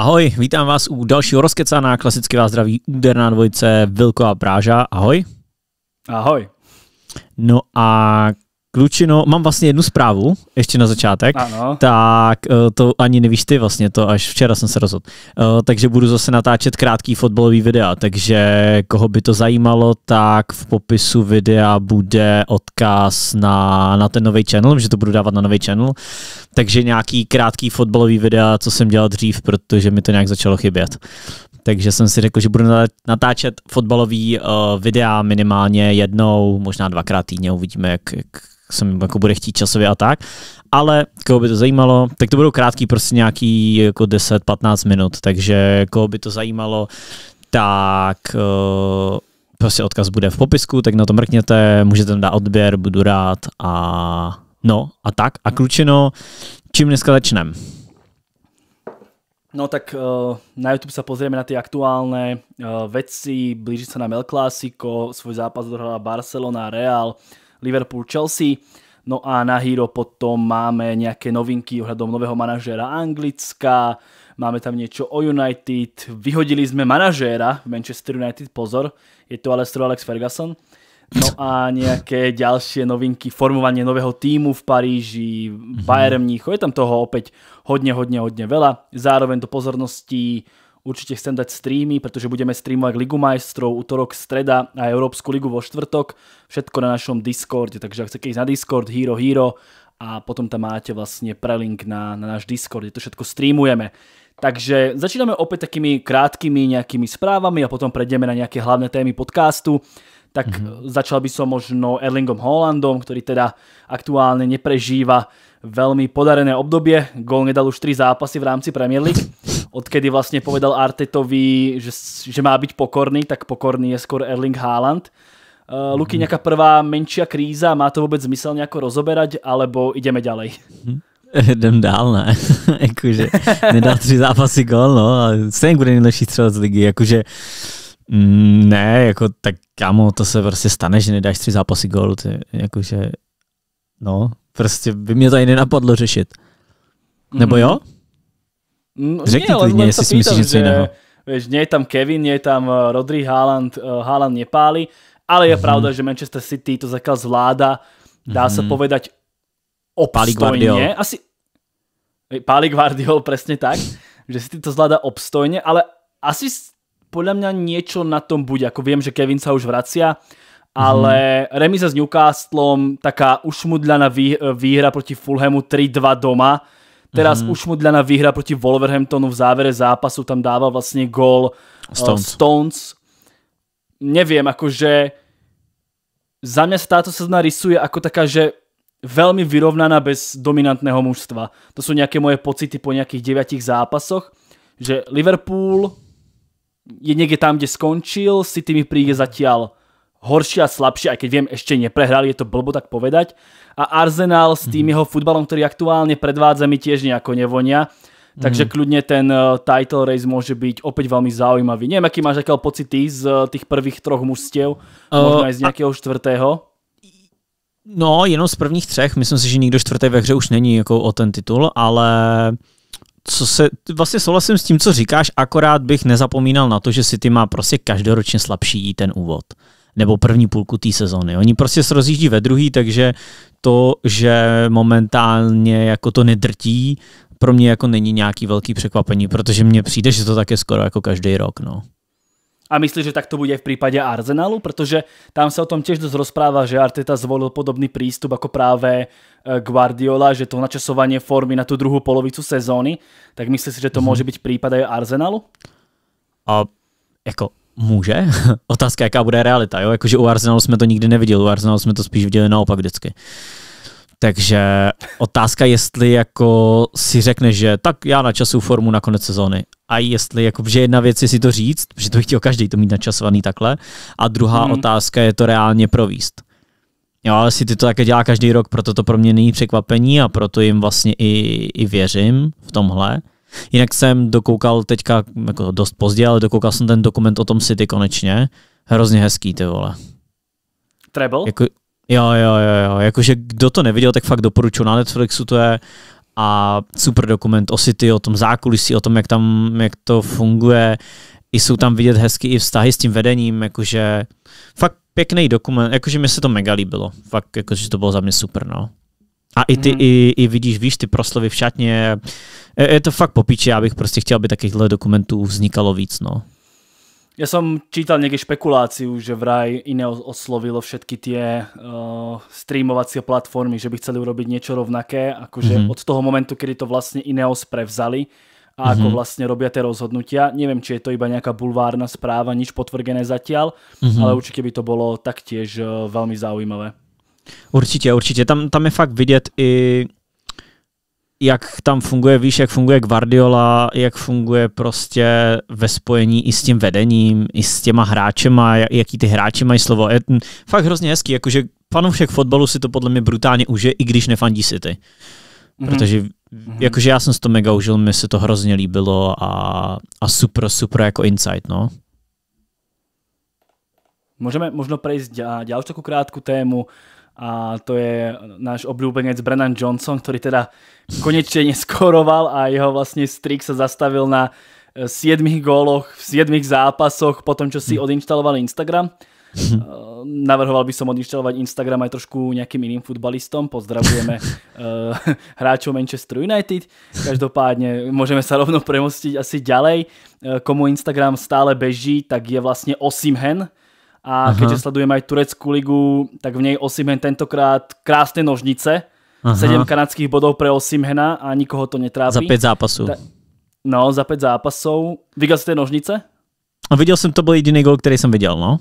Ahoj, vítám vás u dalšího rozkecaná, klasicky vás zdraví úderná dvojice Vilko a Práža. Ahoj. Ahoj. No a Klučino, mám vlastně jednu zprávu, ještě na začátek. Ano. Tak eh, to ani nevíš ty vlastně, to až včera jsem se rozhodl. Eh, takže budu zase natáčet krátký fotbalový videa, takže koho by to zajímalo, tak v popisu videa bude odkaz na, na ten nový channel, že to budu dávat na nový channel. Takže nějaký krátký fotbalový videa, co jsem dělal dřív, protože mi to nějak začalo chybět takže jsem si řekl, že budu natáčet fotbalový uh, videa minimálně jednou, možná dvakrát týdně, uvidíme, jak, jak, se mi jako bude chtít časově a tak. Ale koho by to zajímalo, tak to budou krátký, prostě nějaký jako 10-15 minut, takže koho by to zajímalo, tak uh, prostě odkaz bude v popisku, tak na to mrkněte, můžete tam dát odběr, budu rád a no a tak. A klučino, čím dneska začneme? No tak uh, na YouTube se pozrieme na ty aktuální uh, eh, věci, blíží se nám El Clásico, svůj zápas dohrala Barcelona, Real, Liverpool-Chelsea. No a na Hero potom máme nejaké novinky ohľadom nového manažéra Anglicka, máme tam niečo o United, vyhodili sme manažéra v Manchester United, pozor, je to ale Sir Alex Ferguson. No a nejaké ďalšie novinky, formovanie nového týmu v Paríži, mhm. Bayern Mnícho, je tam toho opäť hodne, hodne, hodne veľa. Zároveň do pozornosti Určite chcem dať streamy, pretože budeme streamovať Ligu majstrov, útorok, streda a Európsku ligu vo štvrtok. Všetko na našom Discorde, takže ak chcete ísť na Discord, Hero Hero a potom tam máte vlastne prelink na, na náš Discord, kde to všetko streamujeme. Takže začíname opäť takými krátkými nejakými správami a potom prejdeme na nejaké hlavné témy podcastu tak mm-hmm. začal by som možno Erlingom Hollandom, ktorý teda aktuálne neprežíva veľmi podarené obdobie. Gól nedal už 3 zápasy v rámci Premier League odkedy vlastne povedal Artetovi, že, že má byť pokorný, tak pokorný je skôr Erling Haaland. Uh, eh, Luky, mhm. nejaká prvá menšia kríza, má to vôbec zmysel nejako rozoberať, alebo ideme ďalej? Mhm. Jdem dál, ne? jakože nedal tři zápasy gol, no, a stejně bude nejlepší střelec ligy, jakože mm, ne, jako tak kámo, to se prostě stane, že nedáš tři zápasy gol, ty, jakože no, prostě by mě to ani nenapadlo řešit. Nebo mhm. jo? No, Řekni nie, klidně, jestli si myslíš něco jiného. Vieš, nie je tam Kevin, nie je tam eh, Rodri, Haaland, eh, Haaland nepáli, ale je mm-hmm. pravda, že Manchester City to zatiaľ zvláda, dá mm-hmm. sa mhm. povedať obstojne. Asi Páli Guardiol, presne tak, že City to zvláda obstojne, ale asi podľa mňa niečo na tom bude. Ako viem, že Kevin sa už vracia, ale mm-hmm. remíza s Newcastlom, taká ušmudľaná eh, výhra proti Fulhamu 3-2 doma, Teraz mm-hmm. už mu dlana výhra proti Wolverhamptonu v závere zápasu, tam dával vlastne gól eh, Stones. Uh, Stones. Neviem, akože za mňa sa táto sezóna rysuje ako taká, že veľmi vyrovnaná bez dominantného mužstva. To sú nejaké moje pocity po nejakých deviatich zápasoch, že Liverpool je niekde tam, kde skončil, City mi príde zatiaľ horší a slabší, aj keď viem, ešte neprehrali, je to blbo tak povedať. A Arsenal s tým mm. jeho futbalom, ktorý aktuálne predvádza, mi tiež nejako nevonia. Takže mm. kľudne ten eh, title race môže byť opäť veľmi zaujímavý. Neviem, aký máš aký pocit ty z eh, tých prvých troch mužstiev, uh, eh, možná aj z nejakého štvrtého? No, jenom z prvních třech. Myslím si, že nikdo čtvrtý ve hře už není jako o ten titul, ale co se, vlastně souhlasím s tím, co říkáš, akorát bych nezapomínal na to, že City má prostě každoročně slabší ten úvod nebo první půlku té sezony. Oni prostě se rozjíždí ve druhý, takže to, že momentálně jako to nedrtí, pro mě jako není nějaký velký překvapení, protože mně přijde, že to tak je skoro jako každý rok. No. A myslíš, že tak to bude v případě Arsenalu? Protože tam se o tom těž dost rozpráva, že Arteta zvolil podobný přístup jako právě eh, Guardiola, že to načasování formy na tu druhou polovicu sezóny. Tak myslíš že to mhm. může být případ aj Arsenalu? A jako může. Otázka, jaká bude realita. Jo? Jakože u Arsenalu jsme to nikdy neviděli, u Arsenalu jsme to spíš viděli naopak vždycky. Takže otázka, jestli jako si řekne, že tak já na času formu na konec sezóny. A jestli, jako, že jedna věc je si to říct, protože to by chtěl každý to mít načasovaný takhle. A druhá hmm. otázka je to reálně províst. Jo, ale si ty to také dělá každý rok, proto to pro mě není překvapení a proto jim vlastně i, i věřím v tomhle. Jinak jsem dokoukal teďka, jako dost pozdě, ale dokoukal jsem ten dokument o tom City konečně. Hrozně hezký, ty vole. Treble? Jako, jo, jo, jo, jo. Jakože kdo to neviděl, tak fakt doporučuji na Netflixu, to je a super dokument o City, o tom zákulisí, o tom, jak tam, jak to funguje. I jsou tam vidět hezky i vztahy s tím vedením, jakože fakt pěkný dokument, jakože mi se to mega líbilo. Fakt, jakože to bylo za mě super, no. A i ty, mm. i, i vidíš, víš, ty proslovy v šatně, je to fakt popíče, já bych prostě chtěl, aby takovýchhle dokumentů vznikalo víc, no. Já jsem čítal nějaké špekulaci, že vraj Ineos oslovilo všetky ty uh, eh, streamovací platformy, že by chceli urobiť něco rovnaké, jakože mm-hmm. od toho momentu, kdy to vlastně Ineos prevzali a mm-hmm. ako mhm. vlastne robia tie rozhodnutia. Neviem, či je to iba nejaká bulvárna správa, nič potvrdené zatiaľ, mm-hmm. ale určite by to bolo taktiež uh, veľmi zaujímavé. Určitě, určitě. Tam, tam je fakt vidět i jak tam funguje, víš, jak funguje Guardiola, jak funguje prostě ve spojení i s tím vedením, i s těma hráčema, jaký ty hráči mají slovo. Je fakt hrozně hezký, jakože fanoušek fotbalu si to podle mě brutálně užije, i když nefandí City. Mhm. Protože mm-hmm. jakože já jsem s to mega užil, mi se to hrozně líbilo a, a super, super jako insight, no. Můžeme možno prejsť ďalšiu takovou krátku tému a to je náš obľúbenec Brennan Johnson, ktorý teda konečne neskoroval a jeho vlastne streak sa zastavil na 7 eh, góloch v 7 zápasoch po tom, čo si hmm. odinštaloval Instagram. Hmm. Eh, navrhoval by som odinštalovať Instagram aj trošku nejakým iným futbalistom. Pozdravujeme eh, hráčov Manchester United. Každopádne môžeme sa rovno premostiť asi ďalej. komu Instagram stále beží, tak je vlastne Osimhen, a Aha. keďže sledujeme aj tureckú ligu, tak v nej Osimhen tentokrát krásne nožnice. Aha. 7 kanadských bodov pre Osimhena a nikoho to netrápi. Za 5 zápasov. Ta... No, za 5 zápasov. Viděl ty nožnice? A no, viděl jsem, to byl jediný gol, který jsem viděl, no.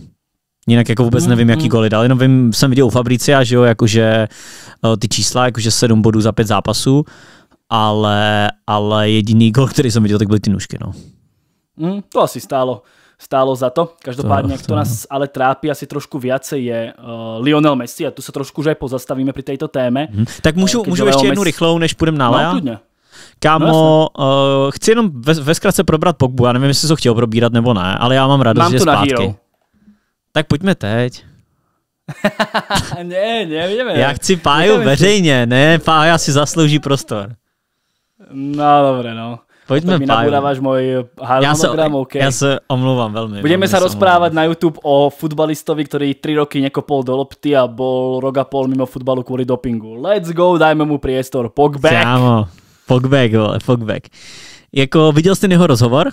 Jinak jako vůbec nevím, jaký mhm. goly dal, jenom vím, jsem viděl u Fabricia, že jo, jakože eh, ty čísla, jakože 7 bodů za 5 zápasů, ale, ale jediný gol, který jsem viděl, tak byly ty nůžky, no. Mm, to asi stálo stálo za to. Každopádne, kto nás ale trápi asi trošku viacej je uh, Lionel Messi a tu sa trošku už aj pozastavíme pri tejto téme. Hmm. Tak eh, můžu, Keď můžu ještě jednu Messi... rychlou, než půjdem na no, Lea? No, Kámo, no, uh, chci jenom ve, ve zkratce probrat Pogbu, já nevím, jestli jsi ho chtěl probírat nebo ne, ale já mám radost, mám že zpátky. hero. Tak pojďme teď. ne, ne, nevidíme. Já chci Páju veřejně, ne, Pája si zaslouží prostor. No, dobré, no. Pojďme mi nabudáváš můj harmonogram, já se, OK. Já se omlouvám velmi. Budeme se rozprávat na YouTube o futbalistovi, který tři roky nekopol do lopty a bol rok a pol mimo futbalu kvůli dopingu. Let's go, dajme mu priestor. Pogback. Kámo, Pogback, vole, Pogback. Jako, viděl jste jeho rozhovor?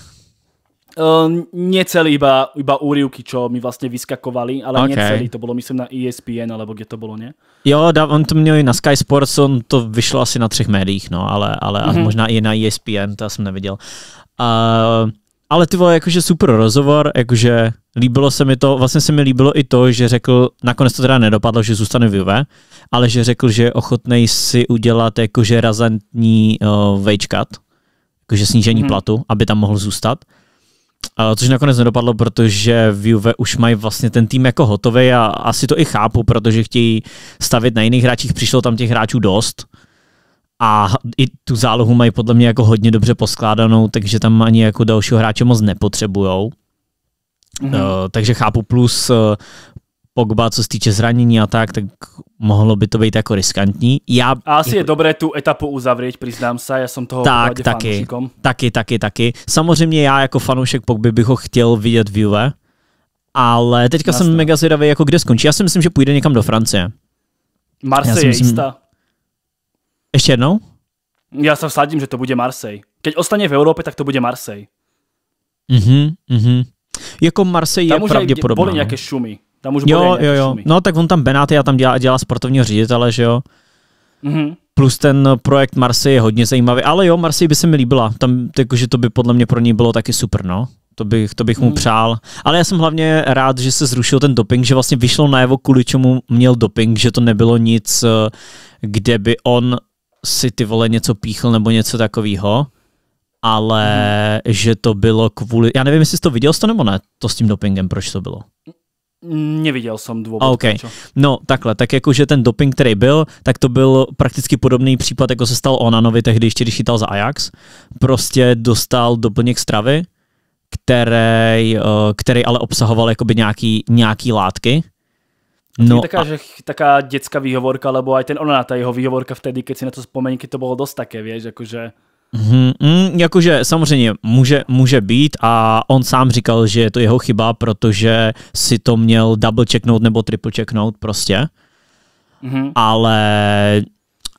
Uh, ehm, celý, iba, iba úrivky, čo mi vlastne vyskakovali, ale okay. celý. to bolo myslím na ESPN, alebo kde to bylo, nie? Jo, on to měl i na Sky Sports, on to vyšlo asi na třech médiích, no, ale, ale mm-hmm. možná i na ESPN, to já jsem neviděl. Uh, ale ty vole, jakože super rozhovor, jakože líbilo se mi to, vlastně se mi líbilo i to, že řekl, nakonec to teda nedopadlo, že zůstane v Juve, ale že řekl, že je ochotnej si udělat jakože razantní uh, wage cut, jakože snížení mm-hmm. platu, aby tam mohl zůstat Eh, což nakonec nedopadlo, protože v Juve už mají vlastně ten tým jako hotový a asi to i chápu, protože chtějí stavit na jiných hráčích, přišlo tam těch hráčů dost a i tu zálohu mají podle mě jako hodně dobře poskládanou, takže tam ani jako dalšího hráče moc nepotřebujou. Mm-hmm. Uh, takže chápu, plus uh, Pogba, co se týče zranění a tak, tak mohlo by to být jako riskantní. Já, a asi jako, je dobré tu etapu uzavřít, přiznám se, já jsem toho tak, taky, fanoušikom. taky, taky, taky. Samozřejmě já jako fanoušek Pogby bych ho chtěl vidět v Juve, ale teďka Jasne. jsem mega zvědavý, jako kde skončí. Já si myslím, že půjde někam do Francie. Marseille myslím, je jistá. Ještě jednou? Já se vsadím, že to bude Marseille. Keď ostane v Evropě, tak to bude Marseille. Mhm, mhm. Jako Marseille Tam je pravděpodobná. Tam už nějaké šumy tam už jo, jo, jo. No tak on tam Benáty a tam dělá, dělá sportovního ředitele, že jo. Mm-hmm. Plus ten projekt Marsy je hodně zajímavý, ale jo, Marsy by se mi líbila. Tam, takže to by podle mě pro ní bylo taky super, no. To bych, to bych mu mm. přál. Ale já jsem hlavně rád, že se zrušil ten doping, že vlastně vyšlo najevo, kvůli čemu měl doping, že to nebylo nic, eh, kde by on si ty vole něco píchl nebo něco takového, ale mm. že to bylo kvůli... Já nevím, jestli jsi to viděl, jsi to nebo ne, to s tím dopingem, proč to bylo? Neviděl jsem dvou. OK. Čo? No takhle, tak jakože ten doping, který byl, tak to byl prakticky podobný případ, jako se stal Onanovi tehdy, ještě když chytal za Ajax. Prostě dostal doplněk stravy, který, eh, který ale obsahoval jakoby nějaký, nějaký látky, No taká, a... že, taká dětská výhovorka, lebo aj ten ona, ta jeho výhovorka vtedy, keď si na to vzpomeň, to bylo dost také, víš, jakože... Mhm, mm, jakože samozřejmě může, může být a on sám říkal, že je to jeho chyba, protože si to měl double checknout nebo triple checknout prostě. Mm-hmm. Ale,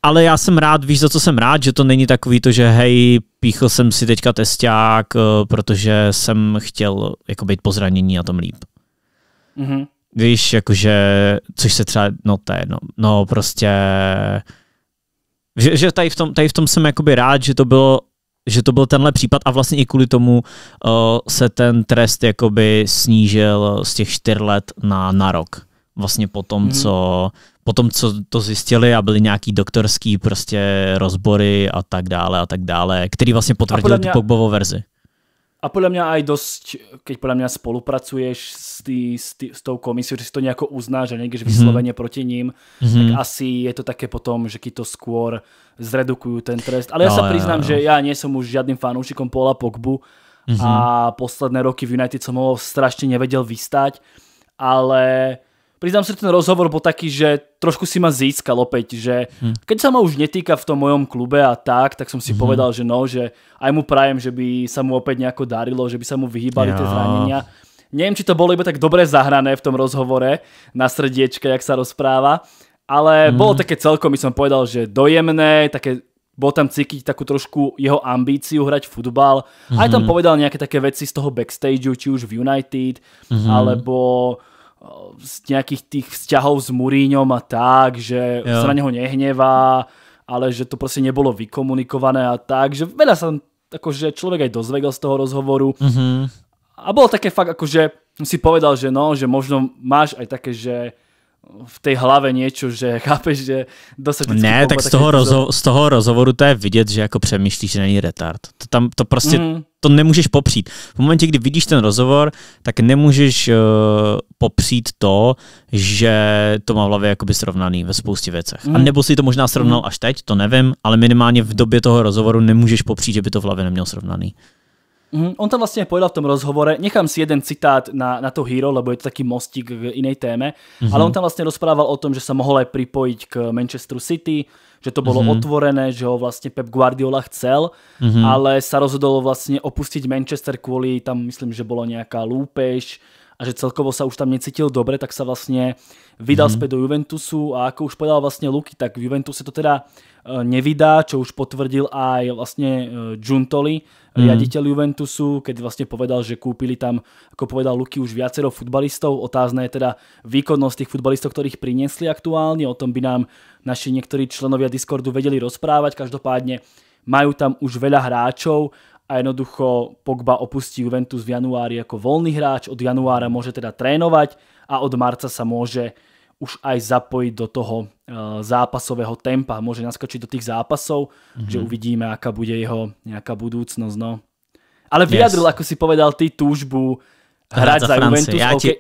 ale já jsem rád, víš za co jsem rád, že to není takový to, že hej, píchl jsem si teďka testák, eh, protože jsem chtěl jako být po zranění a tom líp. Mm-hmm. Víš, jakože, což se třeba, no to je, no, no prostě že, že tady, v tom, tady v tom jsem jakoby rád, že to bylo že to byl tenhle případ a vlastně i kvůli tomu uh, se ten trest jakoby snížil z těch čtyř let na, na rok. Vlastně po tom, hmm. co, po tom, co to zjistili a byly nějaký doktorský prostě rozbory a tak dále a tak dále, který vlastně potvrdil tu Pogbovo verzi. A podľa mňa aj dosť, keď podľa mňa spolupracuješ s, tý, s, tý, s tou komisiou, že si to nejako uznáš a nejdeš mhm. vyslovene mm -hmm. proti ním, mm -hmm. tak mhm. asi je to také potom, že ti to skôr zredukujú ten trest. Ale no, ja sa priznám, že ja nie som už žiadnym fanúšikom Paula Pogbu mm -hmm. a posledné roky v United som ho strašne nevedel vystať, ale priznám sa, že ten rozhovor bol taký, že trošku si ma získal opäť, že hm. keď sa ma už netýka v tom mojom klube a tak, tak som si hm. povedal, že no, že aj mu prajem, že by sa mu opäť nejako darilo, že by sa mu vyhýbali ja. tie zranenia. Neviem, či to bolo iba tak dobre zahrané v tom rozhovore na srdiečke, jak sa rozpráva, ale mm. bolo také celkom, by som povedal, že dojemné, také bol tam cítiť takú trošku jeho ambíciu hrať futbal. Mm-hmm. Aj tam mhm. povedal nejaké také veci z toho backstageu, či už v United, mm-hmm. alebo z nejakých tých vzťahov s Muríňom a tak, že jo. sa na neho nehnevá, ale že to proste nebolo vykomunikované a tak, že veľa sa akože človek aj dozvedel z toho rozhovoru. Mm-hmm. A bolo také fakt akože, si povedal, že no, že možno máš aj také, že v té hlavě něco, že chápeš, že dost Ne, tak z toho, rozho- z toho rozhovoru to je vidět, že jako přemýšlíš, že není retard. To tam, to prostě, mm. to nemůžeš popřít. V momentě, kdy vidíš ten rozhovor, tak nemůžeš uh, popřít to, že to má v hlavě jakoby srovnaný ve spoustě věcech. Mm. A mhm. nebo si to možná srovnal mm. až teď, to nevím, ale minimálně v době toho rozhovoru nemůžeš popřít, že by to v hlavě neměl srovnaný. Mm, on tam vlastne povedal v tom rozhovore, nechám si jeden citát na, na to Hero, lebo je to taký mostík k inej téme, mm-hmm. ale on tam vlastne rozprával o tom, že sa mohol aj pripojiť k Manchesteru City, že to bolo mm-hmm. otvorené, že ho vlastne Pep Guardiola chcel, mm-hmm. ale sa rozhodol vlastne opustiť Manchester kvôli, tam myslím, že bolo nejaká lúpež, a že celkovo sa už tam necítil dobre, tak sa vlastne vydal mm-hmm. späť do Juventusu a ako už povedal vlastne Luky, tak v Juventuse to teda e, nevydá, čo už potvrdil aj vlastne e, Giuntoli, mm-hmm. riaditeľ Juventusu, keď vlastne povedal, že kúpili tam, ako povedal Luky, už viacero futbalistov. Otázna je teda výkonnosť tých futbalistov, ktorých priniesli aktuálne. O tom by nám naši niektorí členovia Discordu vedeli rozprávať. Každopádne majú tam už veľa hráčov a jednoducho Pogba opustí Juventus v januári ako voľný hráč, od januára môže teda trénovať a od marca sa môže už aj zapojiť do toho eh, zápasového tempa, môže naskočiť do tých zápasov, mm-hmm. že uvidíme, aká bude jeho nejaká budúcnosť. No. Ale vyjadril, yes. ako si povedal ty, túžbu hrať, za, za Juventus. Ja ti...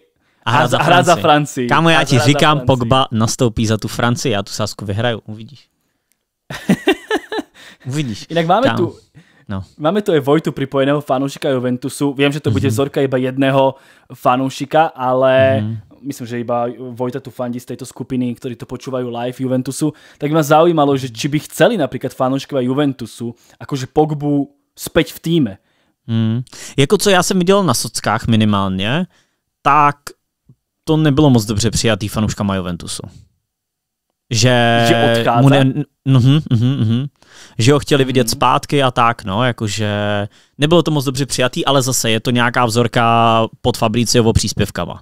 A hrát za, hrát za Francii. Kamu já ti říkám, Pogba nastoupí za tu Francii, já tu sásku vyhraju, uvidíš. uvidíš. Jinak máme Kámo. tu, No. Máme tu aj Vojtu pripojeného fanúšika Juventusu. Viem, že to bude mm-hmm. vzorka iba jedného fanúšika, ale mm-hmm. myslím, že iba Vojta tu fandí z tejto skupiny, ktorí to počúvajú live Juventusu. Tak ma zaujímalo, že či by chceli napríklad fanúškovia Juventusu akože Pogbu späť v týme. Mm. Jako co já jsem viděl na sockách minimálně, tak to nebylo moc dobře přijatý fanouškama Juventusu že, že mu ne, mh, uh mh, že ho chtěli vidět mhm. zpátky a tak, no, jakože nebylo to moc dobře přijatý, ale zase je to nějaká vzorka pod Fabriciovo příspěvkama.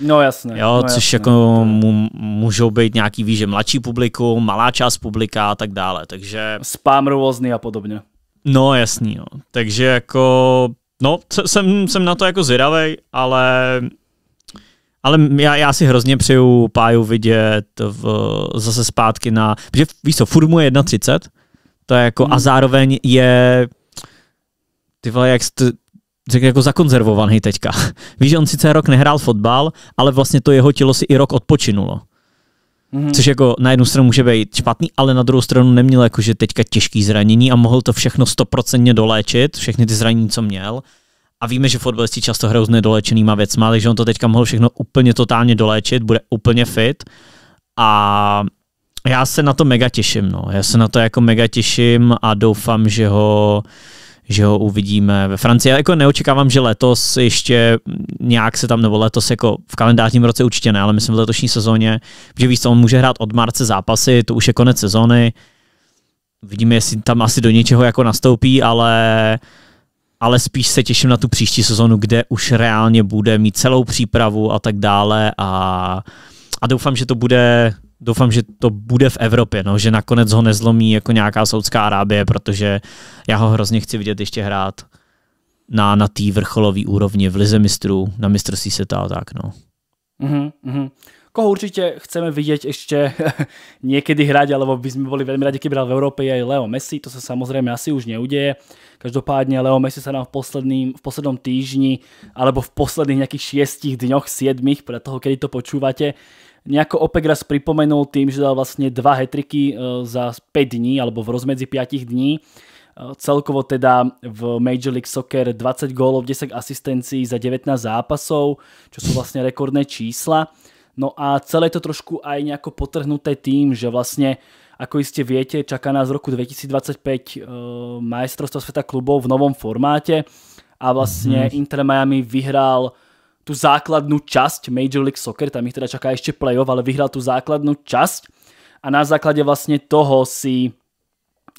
No jasně. Jo, no, což jasné. jako no, mu, můžou být nějaký, víš, že mladší publikum, malá část publika a tak dále, takže... Spam různý a podobně. No jasný, no. Takže jako, no, jsem, jsem na to jako zvědavej, ale ale já, já si hrozně přeju Páju vidět v, zase zpátky na... Protože víš co, furt mu je 1,30, to je jako, hmm. a zároveň je... Ty vole, jak jste, řekl, jako zakonzervovaný teďka. Víš, on sice rok nehrál fotbal, ale vlastně to jeho tělo si i rok odpočinulo. Mm-hmm. Což jako na jednu stranu může být špatný, ale na druhou stranu neměl jakože teďka těžký zranění a mohl to všechno stoprocentně doléčit, všechny ty zranění, co měl a víme, že fotbalisti často hrajou s nedolečenýma věcma, takže on to teďka mohl všechno úplně totálně doléčit, bude úplně fit a já se na to mega těším, no. Já se na to jako mega těším a doufám, že ho, že ho uvidíme ve Francii. Já jako neočekávám, že letos ještě nějak se tam, nebo letos jako v kalendářním roce určitě ne, ale myslím v letošní sezóně, že víš on může hrát od marce zápasy, to už je konec sezóny, vidíme, jestli tam asi do něčeho jako nastoupí, ale uh, ale spíš se těším na tu příští sezonu, kde už reálně bude mít celou přípravu a tak dále a, a doufám, že to bude doufám, že to bude v Evropě, no, že nakonec ho nezlomí jako nějaká Saudská Arábie, protože já ho hrozně chci vidět ještě hrát na, na té vrcholové úrovni v Lize mistrů, na mistrovství světa a tak. No. Mm-hmm koho jako určite chceme vidieť ešte niekedy hrať, alebo by sme boli veľmi radi, keby hral v Európe, je aj Leo Messi, to sa samozrejme asi už neudeje. Každopádne Leo Messi sa nám v, posledným, v poslednom týždni, alebo v posledných nejakých šiestich dňoch, siedmých, pre toho, kedy to počúvate, nejako opäť raz pripomenul tým, že dal vlastně dva hetriky eh, za 5 dní, alebo v rozmedzi 5 dní. Eh, celkovo teda v Major League Soccer 20 gólov, 10 asistencií za 19 zápasov, čo sú vlastně rekordné čísla. No a celé to trošku aj nejako potrhnuté tým, že vlastne, ako iste viete, čaká nás v roku 2025 e, eh, majstrovstvo sveta klubov v novom formáte a vlastne mm. Inter Miami vyhral tú základnú časť Major League Soccer, tam ich teda čaká ešte playoff, ale vyhral tú základnú časť a na základe vlastne toho si eh,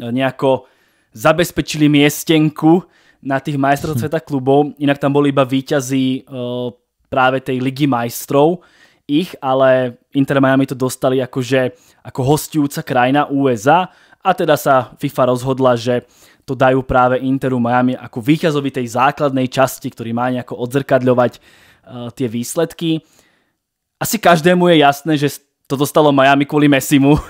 nejako zabezpečili miestenku na tých majstrov sveta klubov, inak tam boli iba výťazí e, eh, práve tej ligy majstrov, ich, ale Inter Miami to dostali akože ako hostujúca krajina USA a teda sa FIFA rozhodla, že to dajú práve Interu Miami ako výťazovi tej základnej časti, ktorý má nejako odzrkadľovať uh, tie výsledky. Asi každému je jasné, že to dostalo Miami kvôli Messimu,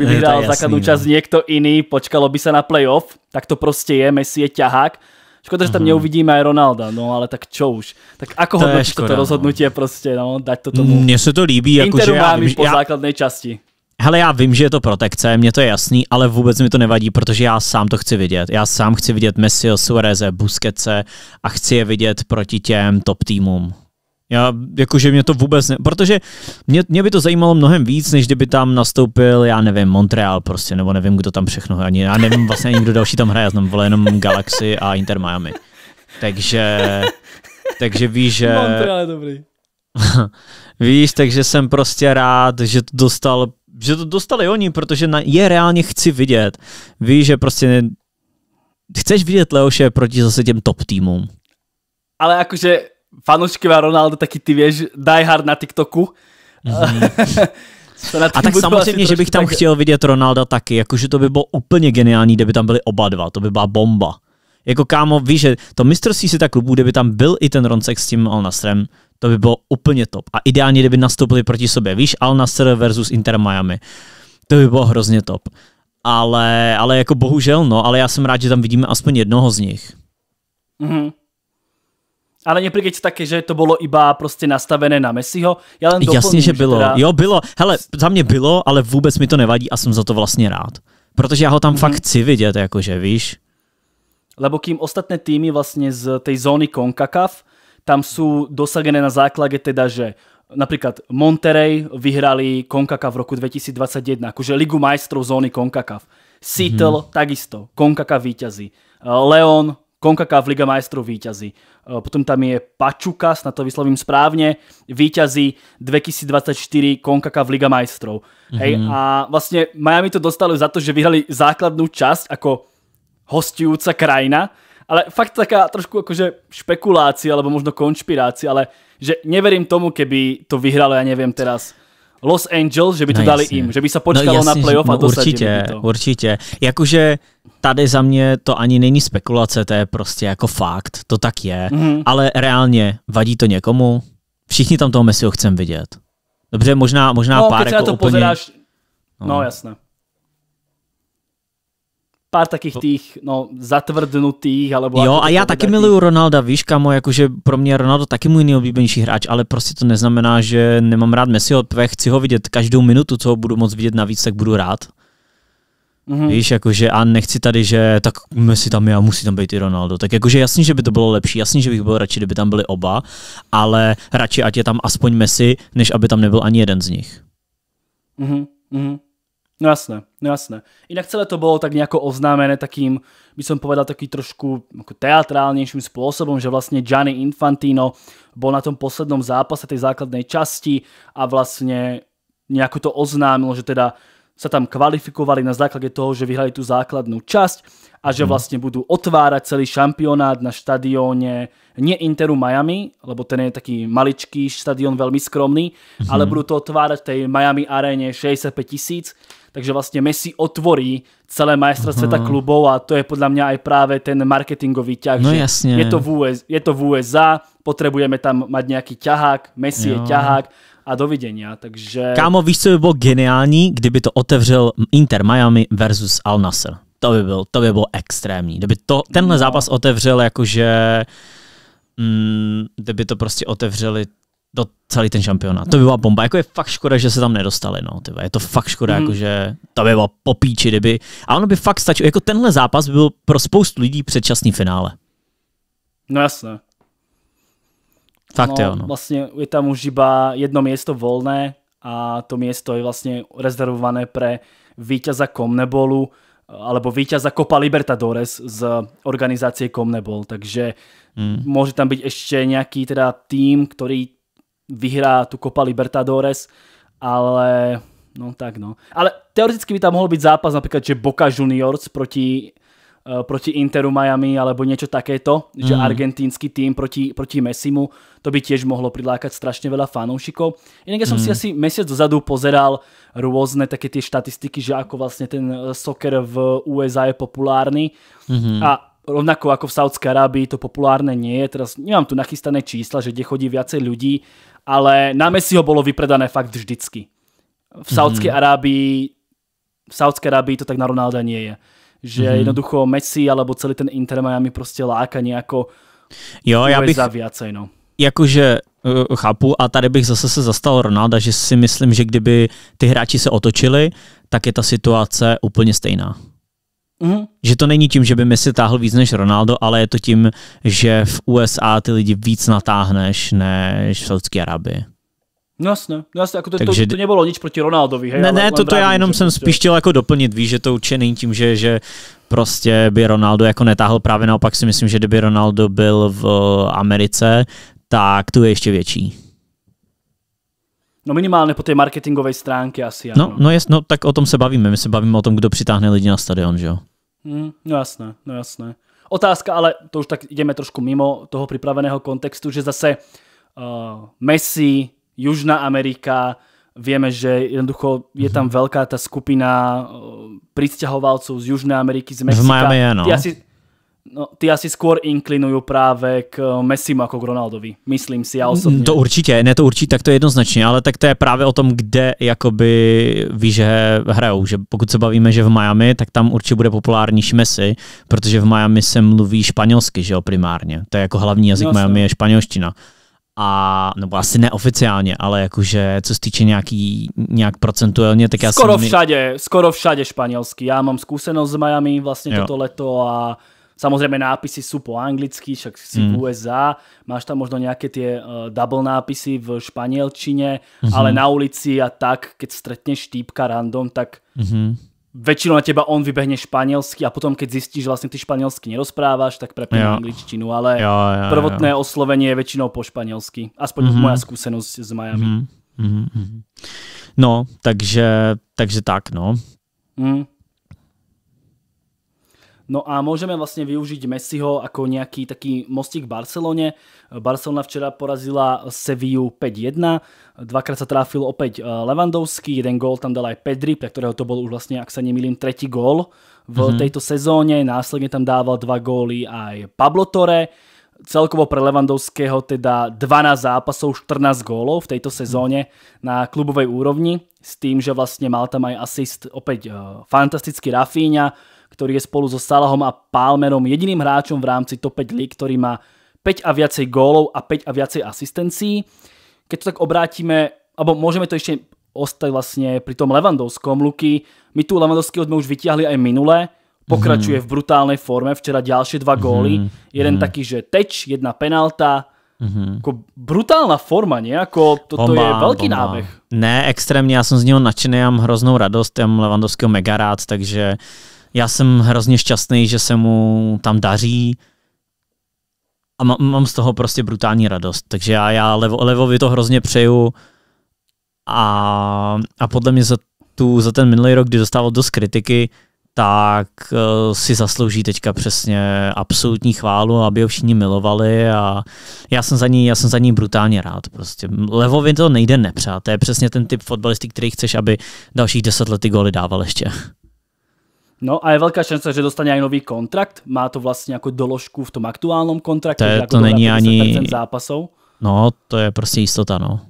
by vyhral základnú no. časť niekto iný, počkalo by sa na playoff, tak to proste je, Messi je ťahák Škoda, že tam mm-hmm. neuvidíme Ronalda, no ale tak čo už. Tak ako to hodnotíš škoda, toto rozhodnutí no. prostě, no, dať to tomu. Mně se to líbí, jakože. že já, vím, po já... základnej části. Hele, já vím, že je to protekce, mně to je jasný, ale vůbec mi to nevadí, protože já sám to chci vidět. Já sám chci vidět Messiho, Suareze, Busquetsa a chci je vidět proti těm top týmům. Já, jakože mě to vůbec ne... Protože mě, mě by to zajímalo mnohem víc, než kdyby tam nastoupil, já nevím, Montreal prostě, nebo nevím, kdo tam všechno hraje. Já nevím vlastně ani, kdo další tam hraje, já znám vole jenom Galaxy a Inter Miami. Takže, takže víš, že... Montreal je dobrý. víš, takže jsem prostě rád, že to dostal že to dostali oni, protože na, je reálně chci vidět. Víš, že prostě ne, chceš vidět Leoše proti zase těm top týmům. Ale jakože fanouškové Ronaldo, taky ty vieš, die hard na TikToku. Mm-hmm. a tak samozřejmě, že bych tam tak... chtěl vidět Ronalda taky, jakože to by bylo úplně geniální, kdyby tam byli oba dva, to by byla bomba. Jako kámo, víš, že to mistrovství si tak klubů, kdyby tam byl i ten Roncek s tím Alnastrem, to by bylo úplně top. A ideálně, kdyby nastoupili proti sobě, víš, Alnastr versus Inter Miami. To by bylo hrozně top. Ale, ale jako bohužel, no, ale já jsem rád, že tam vidíme aspoň jednoho z nich. Mm-hmm. Ale nepríkejte také, že to bolo iba proste nastavené na Messiho. Ja len doplním, Jasně, že bylo. Teda... Jo, bylo. Hele, za mě bylo, ale vůbec mi to nevadí a jsem za to vlastně rád. Protože já ho tam mm-hmm. fakt chci vidět, jakože, víš. Lebo kým ostatné týmy vlastně z tej zóny CONCACAF, tam sú dosagené na základe teda, že napríklad Monterey vyhrali CONCACAF v roku 2021, akože Ligu majstrov zóny CONCACAF. Seattle mm-hmm. takisto, CONCACAF víťazí. Eh, Leon CONCACAF Liga majstrov víťazí. Eh, potom tam je Pačuka, na to vyslovím správne, víťazí 2024 CONCACAF Liga majstrov. Mm-hmm. Hej, mhm. a vlastne Miami to dostalo za to, že vyhrali základnú časť ako hostujúca krajina, ale fakt taká trošku akože špekulácia, alebo možno konšpirácia, ale že neverím tomu, keby to vyhralo, ja neviem teraz, Los Angeles, že by to no, dali jim, že by se no počkalo no, jasně, na playoff no, a to Určitě, to. určitě. Jakože tady za mě to ani není spekulace, to je prostě jako fakt, to tak je, mm-hmm. ale reálně vadí to někomu? Všichni tam toho Messiho chcem vidět. Dobře, možná, možná no, pár jako to úplně... pozeráš... no. no jasné pár takých tých, no, zatvrdnutých, alebo... Jo, a já taky miluju Ronalda, víš, kamo, jakože pro mě Ronaldo taky můj nejoblíbenější hráč, ale prostě to neznamená, že nemám rád Messiho, chci ho vidět každou minutu, co ho budu moc vidět navíc, tak budu rád. Mm-hmm. Víš, jakože a nechci tady, že tak Messi tam je a musí tam být i Ronaldo. Tak jakože jasný, že by to bylo lepší, jasný, že bych byl radši, kdyby tam byli oba, ale radši ať je tam aspoň Messi, než aby tam nebyl ani jeden z nich. Mm-hmm. Mm-hmm. No jasné, no jasné. Inak celé to bolo tak nejako oznámené takým, by som povedal, taký trošku jako teatrálnejším spôsobom, že vlastne Gianni Infantino bol na tom poslednom zápase tej základnej časti a vlastne nejako to oznámilo, že teda sa tam kvalifikovali na základe toho, že vyhrali tú základnú časť a že mhm. vlastne budú otvárať celý šampionát na štadióne nie Interu Miami, lebo ten je taký maličký štadión, veľmi skromný, mhm. ale budú to otvárať v tej Miami aréne 65 tisíc takže vlastně Messi otvorí celé majstra světa hmm. klubov a to je podle mě aj právě ten marketingový ťah, no, že jasně. Je, to v US, je to v USA, potřebujeme tam mať nějaký ťahák, Messi jo. je ťahák, a dovidenia, takže... Kámo, víš, co by bylo geniální, kdyby to otevřel Inter Miami versus Al Nasser. To by byl, to by bylo extrémní. Kdyby to, tenhle no. zápas otevřel jakože... Mm, kdyby to prostě otevřeli do celý ten šampionát. To by byla bomba. Jako je fakt škoda, že se tam nedostali. No, tyba. je to fakt škoda, mm. jako, že to by bylo popíči, kdyby. A ono by fakt stačilo. Jako tenhle zápas by byl pro spoustu lidí předčasný finále. No jasné. Fakt no, jo, no. Vlastně je tam už iba jedno město volné a to město je vlastně rezervované pre víťaza Komnebolu alebo víťaza Copa Libertadores z organizácie Komnebol. Takže mm. môže tam byť ešte nejaký teda tým, ktorý vyhrá tu Copa Libertadores, ale no tak no. Ale teoreticky by tam mohl byť zápas napríklad, že Boca Juniors proti eh, proti Interu Miami alebo niečo takéto, že hmm. argentínsky tým proti, proti Messimu, to by tiež mohlo prilákať strašne veľa fanúšikov. Inak ja som si hmm. asi mesiac dozadu pozeral rôzne také tie štatistiky, že ako vlastne ten eh, soccer v USA je populárny hmm. a rovnako ako v Saudskej Arábii to populárne nie je. Teraz nemám tu nachystané čísla, že kde chodí viacej ľudí, ale na Messiho bolo vypredané fakt vždycky. V mhm. Saudskej mm-hmm. Arábii v Saudskej Arábii to tak na Ronalda nie je. Že mm-hmm. jednoducho Messi alebo celý ten Inter Miami proste láka nejako jo, ja bych, za viacej. No. Jakože eh, chápu a tady bych zase se zastal Ronalda, že si myslím, že kdyby ty hráči se otočili, tak je ta situace úplně stejná. Mm. Že to není tím, že by Messi táhl víc než Ronaldo, ale je to tím, že v USA ty lidi víc natáhneš než v Saudské Arabii. No jasně, no jasně, jako to, Takže, to, to nebylo nic proti Ronaldovi. Hej, ne, ne, to, to já jenom jsem prostě... spíš chtěl jako doplnit, víš, že to určitě není tím, že, že prostě by Ronaldo jako netáhl, právě naopak si myslím, že kdyby Ronaldo byl v Americe, tak tu je ještě větší. No minimálně po té marketingové stránky asi. No, no, jest, no tak o tom se bavíme, my se bavíme o tom, kdo přitáhne lidi na stadion, že jo? Mm, no jasné, no jasné. Otázka, ale to už tak ideme trošku mimo toho připraveného kontextu, že zase uh, Messi, Južná Amerika, vieme, že jednoducho je tam mhm. velká ta skupina uh, eh, pristahovalců z Južné Ameriky, z Mexika. V Miami, ano. Ty asi, No, ty asi skôr inklinujú práve k eh, Messimu ako k Ronaldovi, myslím si ja mm, osobně. To určitě, ne to určitě, tak to je jednoznačně, ale tak to je právě o tom, kde jakoby víš, že hrajou, že pokud se bavíme, že v Miami, tak tam určitě bude populárnější Messi, protože v Miami se mluví španělsky, že jo, primárně. To je jako hlavní jazyk no, Miami je španělština a, nebo asi neoficiálně, ale jakože co se týče nějaký, nějak procentuálně, tak já Skoro jsem... všade, skoro všade španělsky. Já mám zkušenost s Miami vlastně jo. toto leto a Samozrejme nápisy sú po anglicky, však si mm. v USA, máš tam možno nejaké tie uh, double nápisy v španielčine, mm-hmm. ale na ulici a tak, keď stretneš týpka random, tak mm-hmm väčšinou na teba on vybehne španielsky a potom keď zistíš, že vlastne ty španielsky nerozprávaš, tak prepne angličtinu, ale ja, ja, prvotné ja. oslovenie je väčšinou po španielsky. Aspoň mm-hmm. moja skúsenosť s Miami. Mm-hmm. No, takže, takže tak, no. Mm. No a môžeme vlastne využiť Messiho ako nejaký taký mostík Barcelone. Barcelona včera porazila Sevillu 5-1, dvakrát sa tráfil opäť eh, Levandovský, jeden gól tam dal aj Pedri, pre ktorého to bol už vlastne, ak sa nemýlim, tretí gól v mm -hmm. tejto sezóne. Následne tam dával dva góly aj Pablo Torre celkovo pre Levandovského teda 12 zápasov, 14 gólov v tejto sezóne na klubovej úrovni, s tým, že vlastne mal tam aj asist opäť eh, fantastický Rafinha, ktorý je spolu so Salahom a Palmerom jediným hráčom v rámci top 5 lig, ktorý má 5 a viacej gólov a 5 a viacej asistencií. Keď to tak obrátime, alebo môžeme to ešte ostať vlastne pri tom Levandovskom. Luky, my tu Levandovského sme už vytiahli aj minule, pokračuje mhm. v brutálnej forme, včera ďalšie dva góly, mhm. jeden mhm. taký, že teč, jedna penalta, Mm-hmm. brutálna forma, ne? Jako to, to má, je velký nábeh. Ne, extrémně, já jsem z něho nadšený, já mám hroznou radost, já mám Levandovského mega rád, takže já jsem hrozně šťastný, že se mu tam daří a mám, mám z toho prostě brutální radost. Takže já, já Levo, Levovi to hrozně přeju a, a podle mě za, tu, za ten minulý rok, kdy dostával dost kritiky, tak uh, si zaslouží teďka přesně absolutní chválu, aby ho všichni milovali a já jsem za ní, já jsem za ní brutálně rád. Prostě. Levovi to nejde nepřát, to je přesně ten typ fotbalisty, který chceš, aby dalších deset let ty góly dával ještě. No a je velká šance, že dostane aj nový kontrakt. Má to vlastně jako doložku v tom aktuálnom kontraktu. To, je, jako to není ani... zápasov. No, to je prostě jistota, no.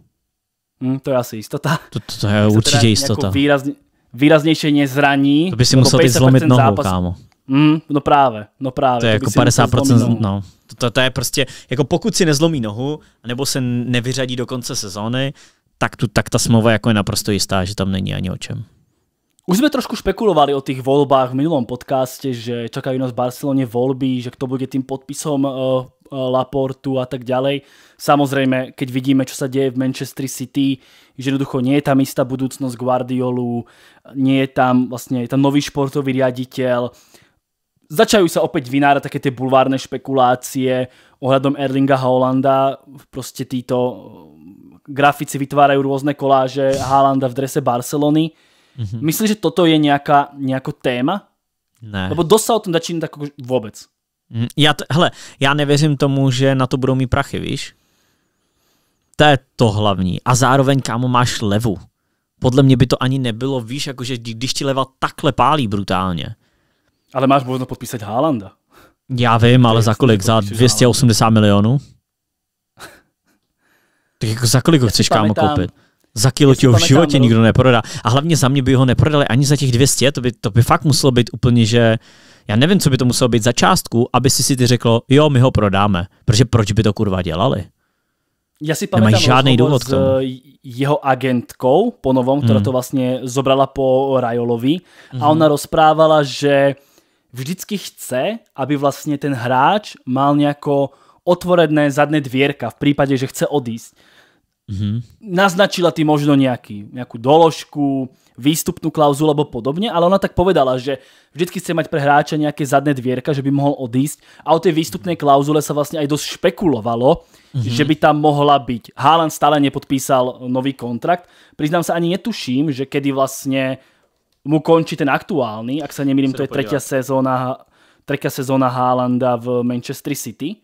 Hmm, to je asi jistota. To, to, to je určitě jako jistota. Výrazně, výraznější nezraní. To by si jako musel teď zlomit nohu, zápas... kámo. Hmm, no právě, no právě. To je to jako 50%, no. To, to, to je prostě, jako pokud si nezlomí nohu, nebo se nevyřadí do konce sezóny, tak, tu, tak ta smlouva jako je naprosto jistá, že tam není ani o čem. Už sme trošku špekulovali o tých voľbách v minulom podcaste, že čakajú nás v Barcelone voľby, že kto bude tým podpisom uh, Laportu a tak ďalej. Samozrejme, keď vidíme, čo sa deje v Manchester City, že jednoducho nie je tam istá budúcnosť Guardiolu, nie je tam vlastne je tam nový športový riaditeľ, začajú sa opäť vynárať také tie bulvárne špekulácie ohľadom Erlinga Holanda, proste títo eh, grafici vytvárajú rôzne koláže Haalanda v drese Barcelony Mm-hmm. Myslíš, že toto je nejaká, nějako téma? Ne. Lebo dost se o tom začíná tak vůbec. Mm, já to, hele, já nevěřím tomu, že na to budou mít prachy, víš? To je to hlavní. A zároveň, kámo, máš levu. Podle mě by to ani nebylo, víš, jakože když ti leva takhle pálí brutálně. Ale máš možnost podpísat Haalanda. Já vím, ale za kolik? Za 280 milionů? Tak jako za kolik ho chceš, kámo, koupit? Za kilo ti ho v životě nikdo no. neprodá. A hlavně za mě by ho neprodali ani za těch 200, to by, to by fakt muselo být úplně, že já nevím, co by to muselo být za částku, aby si si ty řeklo, jo, my ho prodáme. Protože proč by to kurva dělali? Já si pamätám žádný důvod s eh, jeho agentkou po novom, která hmm. to vlastně zobrala po Rajolovi hmm. a mhm. ona rozprávala, že vždycky chce, aby vlastně ten hráč mal nějako otvorené zadné dvierka v prípade, že chce odísť mm-hmm. naznačila ti možno nejaký, nejakú doložku, výstupnú klauzulu alebo podobne, ale ona tak povedala, že vždycky chce mať pre hráča nejaké zadné dvierka, že by mohol odísť a o tej výstupnej klauzule sa vlastne aj dosť špekulovalo, mm-hmm. že by tam mohla byť. Haaland stále nepodpísal nový kontrakt. Priznám sa, ani netuším, že kedy vlastne mu končí ten aktuálny, ak sa nemýlim, to je tretia sezóna, tretia sezóna Haalanda v Manchester City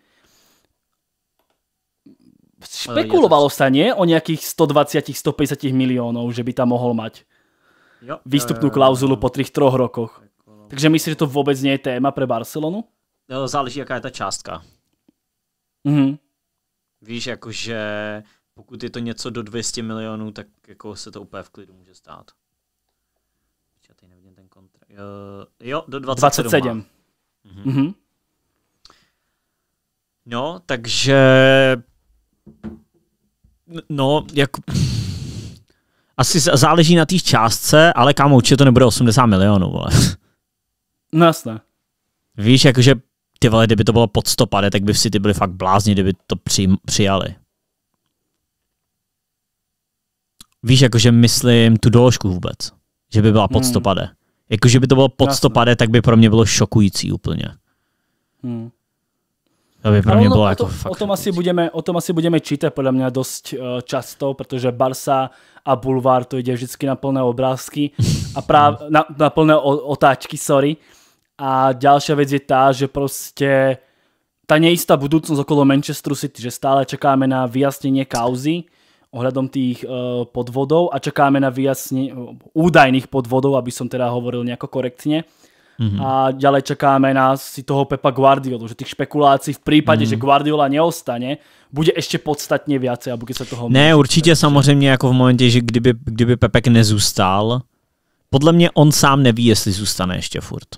špekulovalo sa, nie? O nejakých 120-150 miliónov, že by tam mohol mať jo, výstupnú eh, klauzulu po tých troch rokoch. Jako- takže myslíš, že to vôbec nie je téma pre Barcelonu? No, záleží, jaká je ta částka. Mhm. Víš, jakože pokud je to něco do 200 milionů, tak jako se to úplně v klidu může stát. Já tady nevidím ten kontrakt. Jo, jo, do 27. 27. Mhm. mhm. No, takže No, jako... Asi záleží na té částce, ale kam určitě to nebude 80 milionů, vole. No jasné. Víš, jakože ty vole, kdyby to bylo pod 150, tak by si ty byli fakt blázni, kdyby to při, přijali. Víš, jakože myslím tu doložku vůbec, že by byla pod hmm. 150. Jakože by to bylo pod Jasne. 150, tak by pro mě bylo šokující úplně. Hmm. To by pro mě bylo jako o, fakt. O tom, asi budeme, o tom asi budeme čítat podle mě dost eh, často, protože Barsa a Bulvár to jde vždycky na plné obrázky a práv, hmm. na, na plné otáčky, sorry. A další věc je ta, že prostě ta nejistá budoucnost okolo Manchesteru City, že stále čekáme na vyjasnění kauzy ohledom tých uh, eh, podvodov a čekáme na vyjasnění údajných podvodov, aby som teda hovoril nějak korektně. Uh, Mm-hmm. A ďalej čakáme na si toho Pepa Guardiolu, že tých špekulácií v případě, mm-hmm. že Guardiola neostane, bude ještě podstatně více, aby se toho... Ne, určitě tak, samozřejmě jako v momentě, že kdyby, kdyby Pepek nezůstal, podle mě on sám neví, jestli zůstane ještě furt.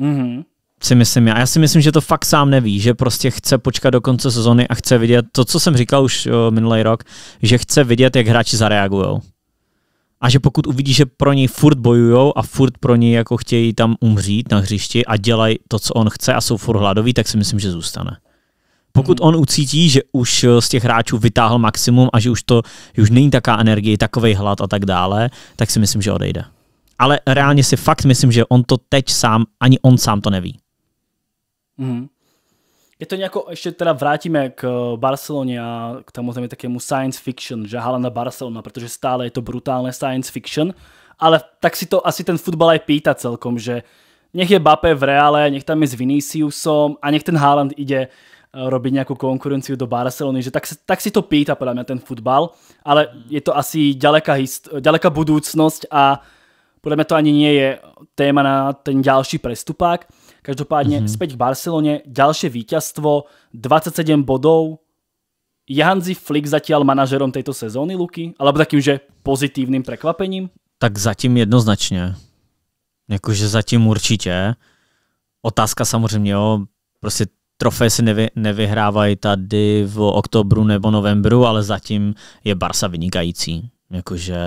Mm-hmm si myslím já. Já si myslím, že to fakt sám neví, že prostě chce počkat do konce sezony a chce vidět to, co jsem říkal už eh, minulý rok, že chce vidět, jak hráči zareagují a že pokud uvidí, že pro něj furt bojujou a furt pro něj jako chtějí tam umřít na hřišti a dělají to, co on chce a jsou furt hladoví, tak si myslím, že zůstane. Pokud mhm. on ucítí, že už eh, z těch hráčů vytáhl maximum a že už to, že už není taká energie, takový hlad a tak dále, tak si myslím, že odejde. Ale reálně si fakt myslím, že on to teď sám, ani on sám to neví. Mm je to nejako, ešte teda vrátime k eh, Barcelone a k samozrejme takému science fiction, že Haaland Barcelona, pretože stále je to brutálne science fiction, ale tak si to asi ten futbal aj pýta celkom, že nech je Bape v Reále, nech tam je s Viniciusom a nech ten Haaland ide eh, robiť nejakú konkurenciu do Barcelony, že tak, tak si to pýta podľa mňa ten futbal, ale je to asi ďaleká, ďaleká budúcnosť a podľa mňa to ani nie je téma na ten ďalší prestupák. Každopádne mm-hmm. späť k Barcelone, ďalšie víťazstvo, 27 bodov. Je Hanzi Flick zatiaľ manažerom tejto sezóny, Luky? Alebo takým, že pozitívnym prekvapením? Tak zatím jednoznačně. Jakože zatím určitě. Otázka samozřejmě, jo. Prostě trofé se nevy, nevyhrávají tady v oktobru nebo novembru, ale zatím je Barsa vynikající. Jakože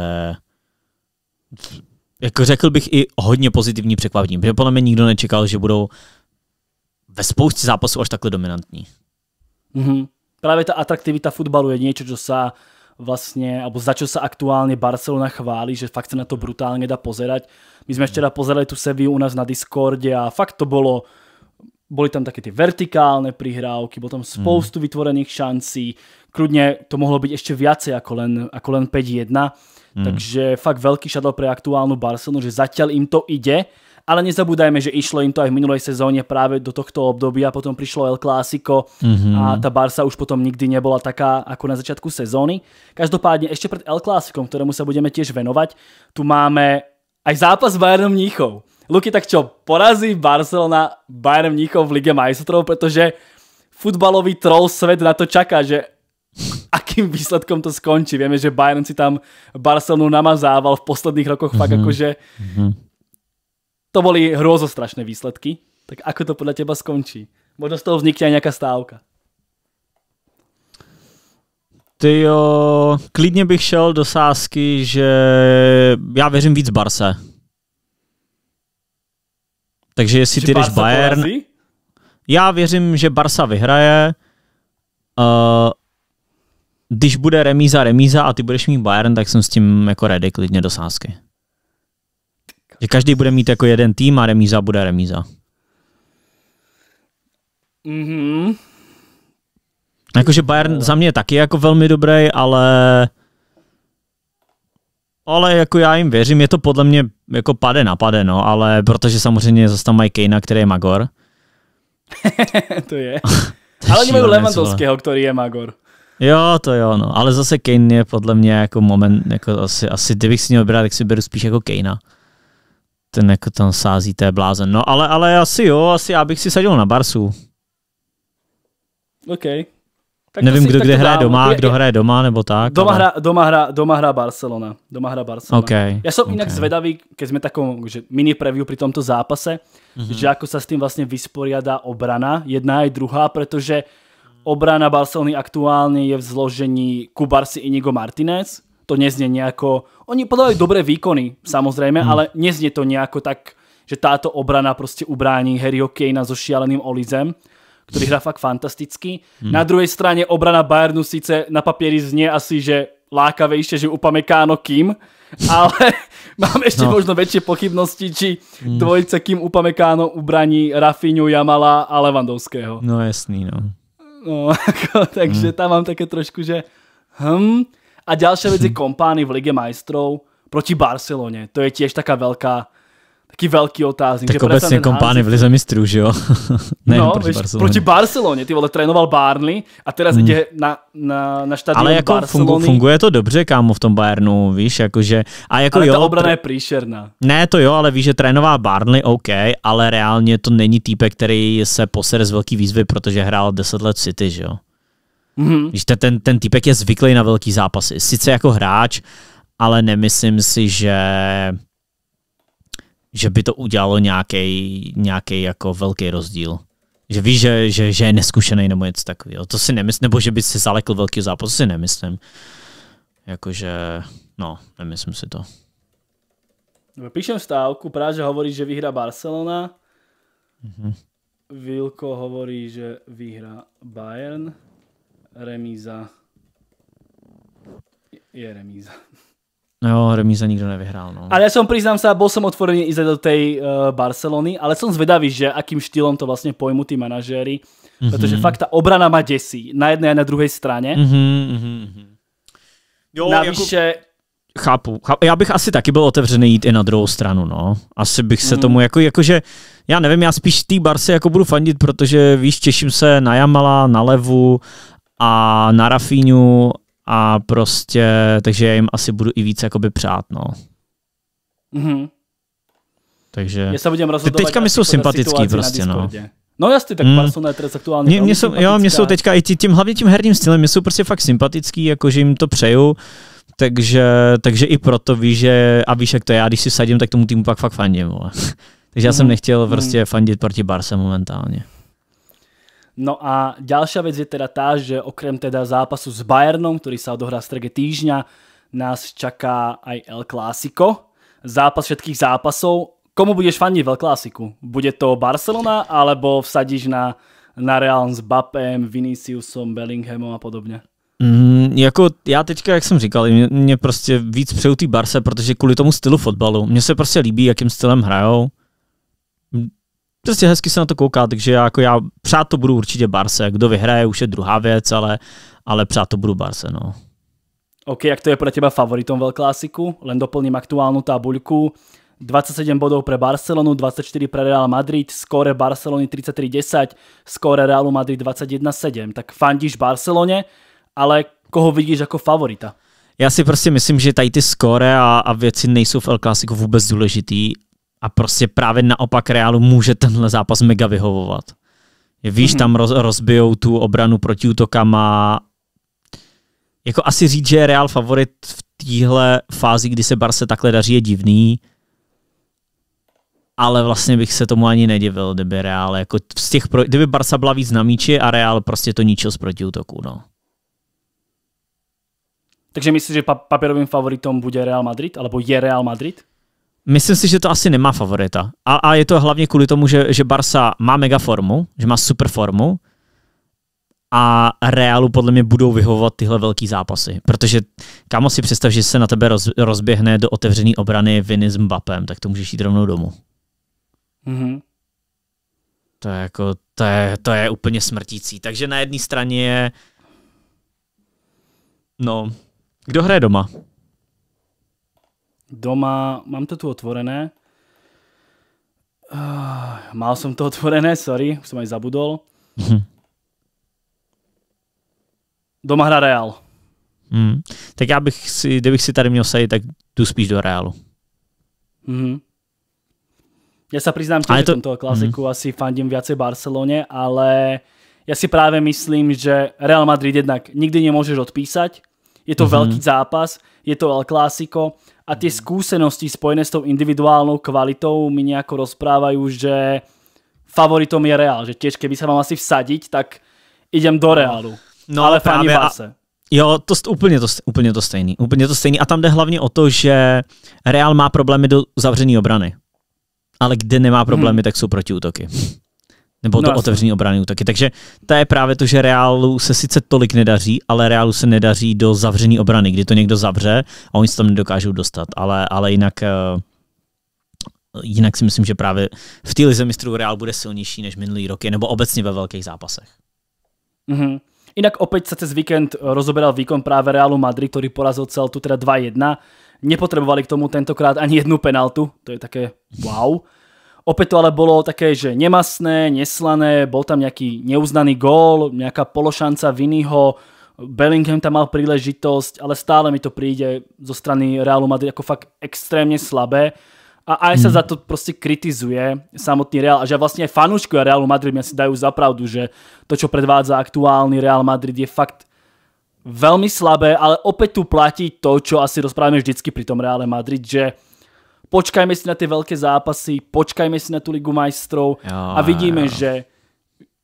jako řekl bych i hodně pozitivní překvapení, protože podle mě nikdo nečekal, že budou ve spoustě zápasů až takhle dominantní. Mm-hmm. Právě ta atraktivita fotbalu je něco, co se vlastně, nebo za co sa aktuálně Barcelona chválí, že fakt se na to brutálně dá pozerať. My sme mhm. včera pozerali tu Seviu u nás na Discordě a fakt to bylo, boli tam také ty vertikálne prihrávky, bylo tam mhm. spoustu mm. vytvorených šancí, kľudne to mohlo byť ešte viacej ako len, jako len 5-1. Hmm. Takže fakt veľký šadol pre aktuálnu Barcelonu, že zatiaľ im to ide. Ale nezabúdajme, že išlo im to aj v minulej sezóne práve do tohto a potom prišlo El Clásico mm-hmm. a tá Barca už potom nikdy nebola taká ako na začiatku sezóny. Každopádne ešte pred El Clásicom, ktorému sa budeme tiež venovať, tu máme aj zápas Bayernu Bayernom Mníchov. Luky, tak čo, porazí Barcelona Bayern Mníchov v Lige majstrov, pretože futbalový troll svet na to čaká, že jakým výsledkom to skončí. Vieme, že Bayern si tam Barcelonu namazával v posledných rokoch mm-hmm. fakt mhm. akože mm-hmm. to boli hrozostrašné výsledky. Tak ako to podľa teba skončí? Možno z toho vznikne aj nejaká stávka. Ty jo, klidně bych šel do sásky, že já věřím víc Barse. Takže jestli že ty jdeš Bayern... Porazí? Já věřím, že Barsa vyhraje. Uh, když bude remíza, remíza a ty budeš mít Bayern, tak jsem s tím jako ready klidně do sázky. Že každý bude mít jako jeden tým a remíza bude remíza. Mhm. Jakože Bayern za mě je taky jako velmi dobrý, ale ale jako já jim věřím, je to podle mě jako pade na pade, no, ale protože samozřejmě zase tam mají Kejna, který je Magor. to je. ale oni mají Levandovského, který je Magor. Jo, to jo, no. Ale zase Kane je podle mě jako moment, jako asi, asi kdybych si měl brát, tak si beru spíš jako Kanea. Ten jako tam sází, to je blázen. No, ale, ale asi jo, asi já bych si sadil na Barsu. OK. Tak Nevím, kdo kde hraje doma, kdo hraje doma, nebo tak. Doma, ale... hra, doma, hra, doma hra Barcelona. Doma hra Barcelona. Okay, ja som okay. inak zvedavý, keď sme takom že mini preview pri tomto zápase, mm -hmm. že ako sa s tým vlastne vysporiada obrana, jedna aj druhá, pretože Obrana Barcelony aktuálne je v zložení Kubarsi Inigo Martinez. To neznie nejako... Oni podávajú dobré výkony, samozrejme, mm. ale neznie to nejako tak, že táto obrana prostě ubrání Harryho Kanea so šialeným Olizem, ktorý hrá fakt fantasticky. Mm. Na druhej strane obrana Bayernu síce na papieri znie asi, že lákavejšie, že upamekáno kým, ale mám ešte no. možno väčšie pochybnosti, či hmm. dvojice dvojica kým upamekáno ubraní Rafinhu, Jamala a Levandovského. No jasný, no. No, jako, takže hmm. tam mám také trošku, že hm. A ďalšia vec je kompány v Lige majstrov proti Barcelone. To je tiež taká veľká taky velký otázník. Tak že obecně kompány v Lize mistrů, že jo? ne, no, proti, víš, Barceloně. proti Barceloně, ty vole, trénoval Barnley a teraz hmm. jde na, na, na štadion Ale jako Barcelony. funguje to dobře, kámo, v tom Bayernu, víš, jakože... A jako ale jo, ta obrana je příšerná. Ne, to jo, ale víš, že trénoval Barnley, OK, ale reálně to není týpek, který se poser z velký výzvy, protože hrál 10 let City, že jo? Mm-hmm. Víš, ten, ten, ten týpek je zvyklý na velký zápasy. Sice jako hráč, ale nemyslím si, že že by to udělalo nějaký jako velký rozdíl. Že víš, že, že, že je neskušený nebo něco takového. To si nemyslím, nebo že by se zalekl velký zápas, to si nemyslím. Jakože, no, nemyslím si to. No, píšem stávku, Práže hovorí, že vyhrá Barcelona. Mm-hmm. Vilko hovorí, že vyhrá Bayern. Remíza je remíza. Jo, remíza nikdo nevyhrál. No. Ale já jsem přiznám se, byl jsem otvorený i do té uh, Barcelony, ale jsem zvedavý, že akým štýlom to vlastně pojmu ty manažéri, mm-hmm. protože fakt ta obrana má děsí na jedné a na druhé straně. Mm-hmm. Jo, Navíše... Jako... Chápu, chápu. Já bych asi taky byl otevřený jít i na druhou stranu, no. Asi bych se mm. tomu jako, jakože, já nevím, já spíš té Barce jako budu fandit, protože víš, těším se na Jamala, na Levu a na Rafíňu a prostě, takže já jim asi budu i víc jakoby přát, no. Mm-hmm. Takže Já se budem Te, Teďka mi jsou sympatický prostě, no. No jasně, tak mm. Parson je teď aktuálně mě, mě jsou, jo, mě jsou teďka i tím, hlavně tím herním stylem, mě jsou prostě fakt sympatický, jakože jim to přeju. Takže, takže i proto víš, že a víš, jak to já, když si sadím, tak tomu týmu pak fakt fandím. takže já mm-hmm. jsem mhm. nechtěl mhm. prostě mm-hmm. fandit proti Barse momentálně. No a ďalšia vec je teda tá, že okrem teda zápasu s Bayernom, ktorý sa odohrá v strege týždňa, nás čaká aj El Clásico, zápas všetkých zápasov. Komu budeš fandiť v El Clásico? Bude to Barcelona, alebo vsadíš na, na Real s Bapem, Viniciusom, Bellinghamom a podobně? Mm, jako já teďka, jak jsem říkal, mě, mě prostě víc přeju té Barse, protože kvůli tomu stylu fotbalu. Mně se prostě líbí, jakým stylem hrajou prostě hezky se na to kouká, takže já, jako já přát to budu určitě Barse. Kdo vyhraje, už je druhá věc, ale, ale přát to budu Barse, no. OK, jak to je pro teba favoritom velklásiku? Len doplním aktuálnu tabuľku. 27 bodov pre Barcelonu, 24 pre Real Madrid, skóre Barcelony 33-10, skóre Realu Madrid 21-7. Tak fandíš Barcelone, ale koho vidíš jako favorita? Já si prostě myslím, že tady ty skóre a, a věci nejsou v El Clásico vůbec důležitý a prostě právě naopak Realu může tenhle zápas mega vyhovovat. Víš, mhm. tam roz, rozbijou tu obranu proti útokama. Jako asi říct, že je Real favorit v téhle fázi, kdy se Barse takhle daří, je divný. Ale vlastně bych se tomu ani nedivil, kdyby Real, jako z těch, pro, kdyby Barca byla víc na míči a Real prostě to ničil z protiútoku, no. Takže myslíš, že papírovým favoritom bude Real Madrid, alebo je Real Madrid? Myslím si, že to asi nemá favorita. A, a je to hlavně kvůli tomu, že, že Barsa má mega formu, že má super formu a Realu podle mě budou vyhovovat tyhle velký zápasy. Protože kámo si představ, že se na tebe roz, rozběhne do otevřené obrany Viny s Mbappem, tak to můžeš jít rovnou domů. Mm-hmm. To je jako, to je, to je úplně smrtící. Takže na jedné straně je, no, kdo hraje doma? doma, mám to tu otvorené. Uh, mal som to otvorené, sorry, už som aj zabudol. Hm. Doma hra Real. Hm. Tak já bych si, kdybych si tady měl sejít, tak jdu spíš do Realu. mm Já se přiznám, že to... tomto klasiku mm-hmm. asi fandím viacej Barceloně, ale já si právě myslím, že Real Madrid jednak nikdy nemůžeš odpísať. Je to mm-hmm. velký zápas, je to El Clásico a tie skúsenosti mhm. spojené s tou individuálnou kvalitou mi nejako rozprávajú, že favoritom je Real, že tiež keby sa mám asi vsadiť, tak idem do Realu. No, ale fani Barse. Jo, to úplně to, úplně to stejný. Úplně to stejný. A tam jde hlavně o to, že Real má problémy do zavřené obrany. Ale kde nemá problémy, hmm. tak jsou protiútoky. Nebo no, to otevřený obrany útoky. Takže to je právě to, že Realu se sice tolik nedaří, ale Realu se nedaří do zavřené obrany, kdy to někdo zavře a oni se tam nedokážou dostat. Ale, ale jinak eh, jinak si myslím, že právě v té lize mistrů Real bude silnější než minulý roky, nebo obecně ve velkých zápasech. Mm-hmm. Inak opäť sa cez víkend eh, rozoberal výkon práve Realu Madrid, ktorý porazil Celtu teda 2-1. Nepotrebovali k tomu tentokrát ani jednu penaltu, to je také wow. Opäť to ale bolo také, že nemasné, neslané, bol tam nejaký neuznaný gól, nejaká pološanca Vinnyho, Bellingham tam mal príležitosť, ale stále mi to príde zo strany Realu Madrid ako fakt extrémne slabé. A aj sa hmm. za to proste kritizuje samotný Real. A že vlastne aj Realu Madrid mi asi dajú zapravdu, že to, čo predvádza aktuálny Real Madrid je fakt veľmi slabé, ale opäť tu platí to, čo asi rozprávame vždycky pri tom Reále Madrid, že počkajme si na ty velké zápasy, počkajme si na tu Ligu majstrov a vidíme, jo. že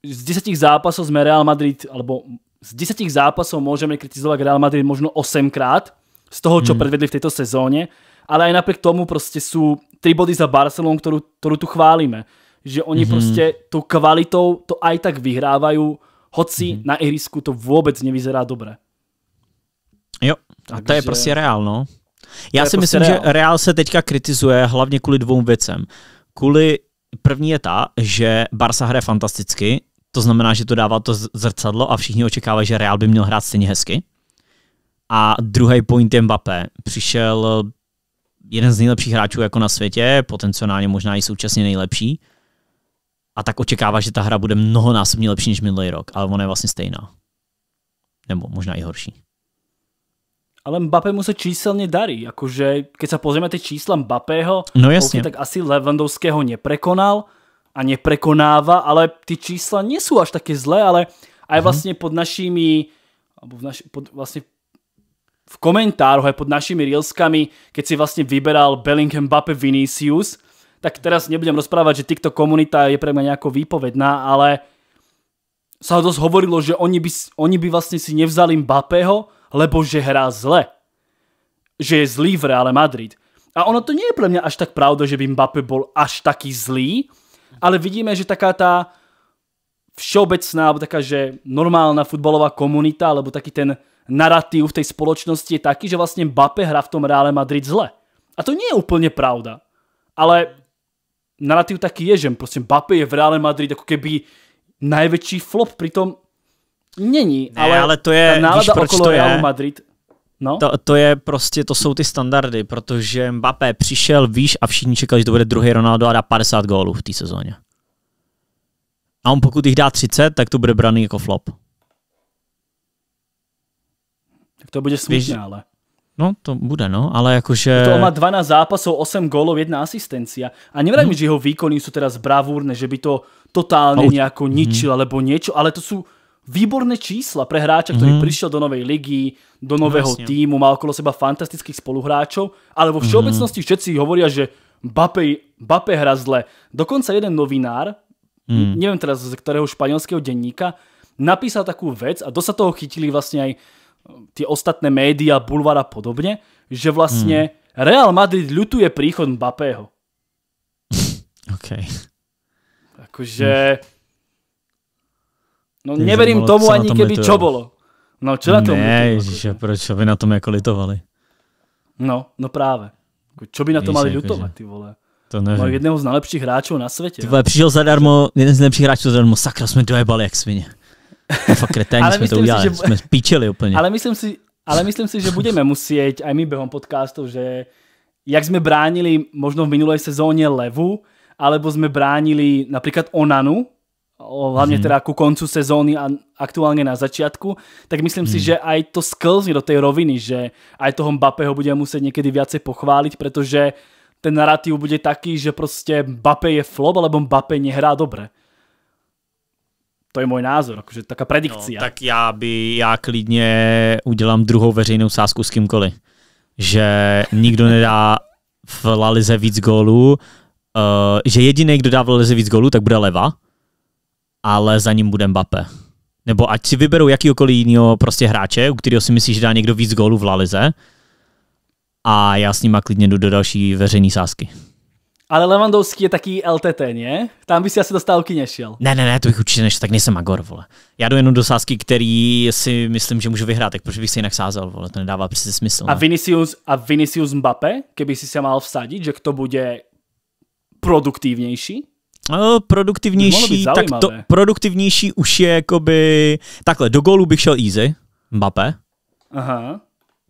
z 10 zápasů jsme Real Madrid, alebo z 10 zápasů můžeme kritizovat Real Madrid možno 8 krát z toho, co hmm. předvedli v této sezóně. ale i napriek tomu prostě jsou tri body za Barcelonu, kterou, kterou tu chválíme, Že oni hmm. prostě tou kvalitou to aj tak vyhrávají, hoci hmm. na ihrisku to vůbec nevyzerá dobré. Jo, a Takže... to je prostě reálno. no. Já si prostě myslím, že Real se teďka kritizuje hlavně kvůli dvou věcem. Kvůli první je ta, že Barca hraje fantasticky, to znamená, že to dává to zrcadlo a všichni očekávají, že Real by měl hrát stejně hezky. A druhý point je Mbappé. Přišel jeden z nejlepších hráčů jako na světě, potenciálně možná i současně nejlepší. A tak očekává, že ta hra bude mnohonásobně lepší než minulý rok, ale ona je vlastně stejná. Nebo možná i horší. Ale mu se číselně darí. jakože keď se pozrieme ty čísla Mbappého, no jasne. tak asi Levandovského neprekonal a neprekonává, ale ty čísla nesou až taky zlé, ale aj mhm. vlastně pod našimi alebo v naši, pod, vlastně v komentáru aj pod našimi reelskami, keď si vlastně vyberal Bellingham, Mbappé, Vinicius, tak teraz nebudem rozprávať, že TikTok komunita je pre mňa nejako výpovedná, ale sa dosť hovorilo, že oni by, oni by vlastne si nevzali Mbappého, lebo že hrá zle. Že je zlý v Reále Madrid. A ono to nie je pre mňa až tak pravda, že by Mbappé bol až taký zlý, ale vidíme, že taká tá všeobecná, alebo taká, že normálna futbalová komunita, alebo taký ten narratív v tej spoločnosti je taký, že vlastne Mbappé hrá v tom Reále Madrid zle. A to nie je úplne pravda. Ale narratív taký je, že prostě Mbappé je v Reále Madrid ako keby najväčší flop, pritom Není, ne, ale, ale to je, ta víš, proč okolo to je? Realu Madrid No? To, to, je prostě, to jsou ty standardy, protože Mbappé přišel, výš a všichni čekali, že to bude druhý Ronaldo a dá 50 gólů v té sezóně. A on pokud jich dá 30, tak to bude braný jako flop. Tak to bude smutné, ale. No, to bude, no, ale jakože... To má 12 zápasů, 8 gólov, 1 asistencia. A nevrajím, mhm. hmm. že jeho výkony jsou teda bravurné, že by to totálně no, nejako ničil, hmm. alebo niečo, ale to jsou Sú výborné čísla pre hráča, ktorý mm. prišiel do novej ligy, do nového no, týmu, má okolo seba fantastických spoluhráčov, ale vo mhm. všeobecnosti mm. všetci hovoria, že Bape, Bape hra zle. Dokonca jeden novinár, mm. neviem teraz z ktorého španielského denníka, napísal takú vec a do toho chytili vlastne aj e, tie ostatné médiá, bulvár a podobne, že vlastne mm. Real Madrid ľutuje príchod Bapeho. OK. Akože... Mm No Ježi, neverím tomu ani ani, keby čo bolo. No čo na tom? Ne, Ježíše, proč by na tom jako litovali? No, no právě. Jako, čo by na to mali jako, lutovat, ty vole? To nevím. Mali jednoho z nejlepších hráčů na světě. Ty vole, přišel zadarmo, jeden z nejlepších hráčů zadarmo, sakra jsme dojebali jak svině. Fakt kreténi jsme to udělali, si, že... jsme spíčili úplně. Ale myslím si, ale myslím si, že budeme muset, aj my během podcastu, že jak jsme bránili možno v minulé sezóně Levu, alebo jsme bránili například Onanu, hlavne hmm. teda ku koncu sezóny a aktuálne na začiatku, tak myslím hmm. si, mhm. že aj to sklzne do tej roviny, že aj toho Mbappého budeme musieť niekedy viacej pochváliť, pretože ten narratív bude taký, že proste Mbappé je flop, alebo Mbappé nehrá dobre. To je můj názor, akože taká predikce. No, tak já by, já klidně udělám druhou veřejnou sázku s kýmkoliv. Že nikdo nedá v lalize víc gólů, uh, že jediný, kdo dá v lalize víc gólů, tak bude leva ale za ním bude Mbappé. Nebo ať si vyberou jakýkoliv jiného prostě hráče, u kterého si myslí, že dá někdo víc gólů v lalize. a já s nima klidně jdu do další veřejné sázky. Ale Lewandowski je taký LTT, ne? Tam by si asi do stálky nešel. Ne, ne, ne, to bych určitě nešel, tak nejsem Agor, vole. Já jdu jenom do sázky, který si myslím, že můžu vyhrát, tak proč bych se jinak sázel, vole, to nedává přesně smysl. Ne? A no. Vinicius, a Vinicius Mbappé, keby si se mal vsadit, že kdo bude produktivnější? No, produktivnější, tak to, produktivnější už je jakoby, takhle, do gólu bych šel easy, Mbappé. Aha.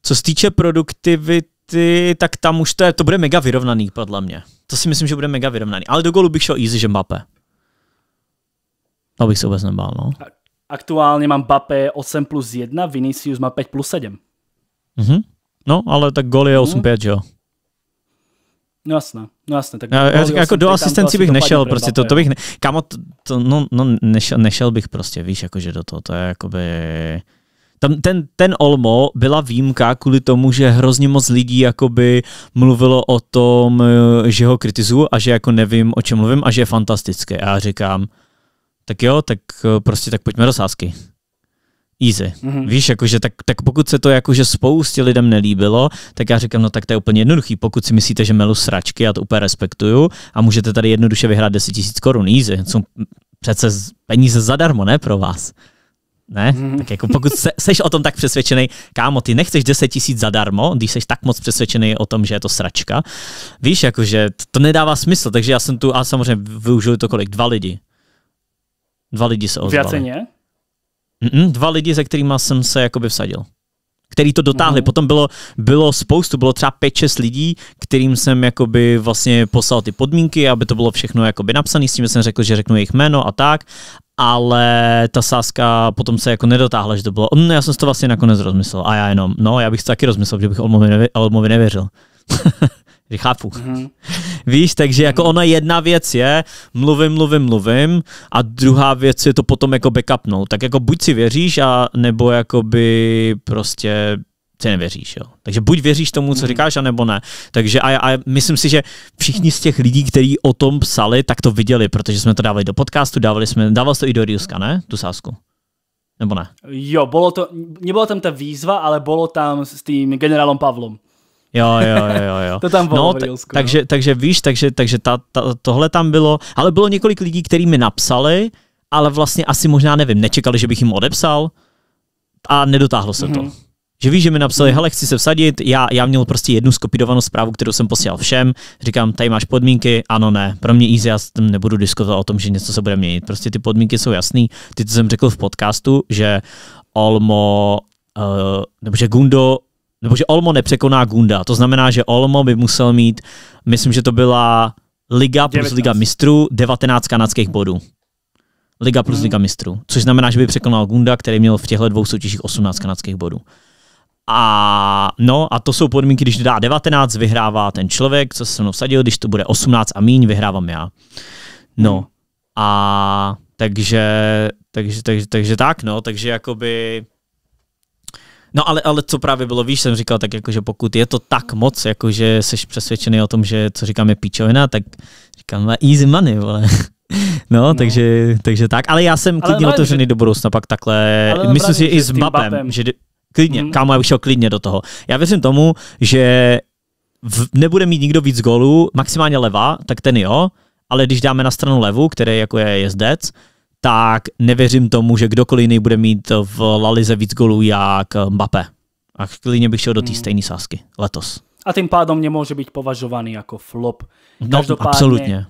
Co se týče produktivity, tak tam už to, je, to bude mega vyrovnaný, podle mě. To si myslím, že bude mega vyrovnaný. Ale do gólu bych šel easy, že Mbappé. To bych se vůbec nebál, no. Aktuálně mám Mbappé 8 plus 1, Vinicius má 5 plus 7. Mhm. No, ale tak gól je 8-5, mm. jo? No jasné, no jasné. Tak no, já říkám, jako do asistenci bych nešel, prostě to, to bych, no. ne, kamo, to, to, no, no nešel, nešel, bych prostě, víš, jakože do toho, to je jakoby... Tam ten, ten Olmo byla výjimka kvůli tomu, že hrozně moc lidí jakoby mluvilo o tom, eh, že ho kritizuju a že jako nevím, o čem mluvím a že je fantastické. A já říkám, tak jo, tak eh, prostě tak pojďme do sásky easy. Mm-hmm. Víš, jakože tak, tak pokud se to jakože spoustě lidem nelíbilo, tak já říkám, no tak to je úplně jednoduchý. Pokud si myslíte, že melu sračky, já to úplně respektuju a můžete tady jednoduše vyhrát 10 000 korun, easy. Jsou přece peníze zadarmo, ne pro vás. Ne? Mm-hmm. Tak jako pokud se, seš o tom tak přesvědčený, kámo, ty nechceš 10 tisíc zadarmo, když seš tak moc přesvědčený o tom, že je to sračka. Víš, jakože to nedává smysl, takže já jsem tu, a samozřejmě využili to kolik? Dva lidi. Dva lidi se ozvali. V Mm-mm, dva lidi, se kterými jsem se jakoby vsadil který to dotáhli. Mm. Potom bylo, bylo spoustu, bylo třeba 5-6 lidí, kterým jsem jakoby vlastně poslal ty podmínky, aby to bylo všechno jakoby napsané, s tím jsem řekl, že řeknu jejich jméno a tak, ale ta sázka potom se jako nedotáhla, že to bylo, no, já jsem si to vlastně nakonec rozmyslel a já jenom, no já bych to taky rozmyslel, že bych Olmovi, nevě, Olmovi nevěřil. Chápu. Mm-hmm. Víš, takže jako mhm. ona jedna věc je, mluvím, mluvím, mluvím a druhá věc je to potom jako backupnout. Tak jako buď si věříš a nebo jakoby prostě ty nevěříš, jo. Takže buď věříš tomu, co mhm. říkáš, anebo ne. Takže a, a myslím si, že všichni z těch lidí, kteří o tom psali, tak to viděli, protože jsme to dávali do podcastu, dávali jsme, dával to i do Riuska, ne? Tu sásku. Nebo ne? Jo, bylo to, nebyla tam ta výzva, ale bylo tam s tím generálem Pavlom. Jo, jo, jo, jo. to tam no, bylo no, Jilsku, takže, no. takže víš, takže, takže ta, ta, tohle tam bylo, ale bylo několik lidí, který mi napsali, ale vlastně asi možná nevím, nečekali, že bych jim odepsal a nedotáhlo se mm-hmm. to. Mhm. Že víš, že mi napsali, mhm. hele, chci se vsadit, já, já měl prostě jednu skopidovanou zprávu, kterou jsem posílal všem, říkám, tady máš podmínky, ano, ne, pro mě easy, já tam nebudu diskutovat o tom, že něco se bude měnit, prostě ty podmínky jsou jasný, ty to jsem řekl v podcastu, že Olmo, uh, nebo že Gundo nebo že Olmo nepřekoná Gunda. To znamená, že Olmo by musel mít, myslím, že to byla Liga 19. plus Liga mistrů, 19 kanadských bodů. Liga plus hmm. Liga mistrů. Což znamená, že by překonal Gunda, který měl v těchto dvou soutěžích 18 kanadských bodů. A no, a to jsou podmínky, když dá 19, vyhrává ten člověk, co se se mnou vsadil, když to bude 18 a míň, vyhrávám já. No, mhm. a takže, takže, takže, takže tak, no, takže jakoby No ale, ale co právě bylo, víš, jsem říkal tak jakože pokud je to tak moc, jakože jsi přesvědčený o tom, že co říkám je píčovina, tak říkám no, easy money, vole. No, no. Takže, takže tak, ale já jsem klidně ale, otevřený že... do budoucna pak takhle, ale myslím si i s Mbappem, že klidně, mm-hmm. kámo, já bych šel klidně do toho. Já věřím tomu, že v, nebude mít nikdo víc gólů, maximálně leva, tak ten jo, ale když dáme na stranu levu, který jako je jezdec, tak nevěřím tomu, že kdokoliv jiný bude mít v Lalize víc golů jak Mbappé. A klidně bych šel do té hmm. stejné sásky letos. A tím pádem mě může být považovaný jako flop. no, absolutně.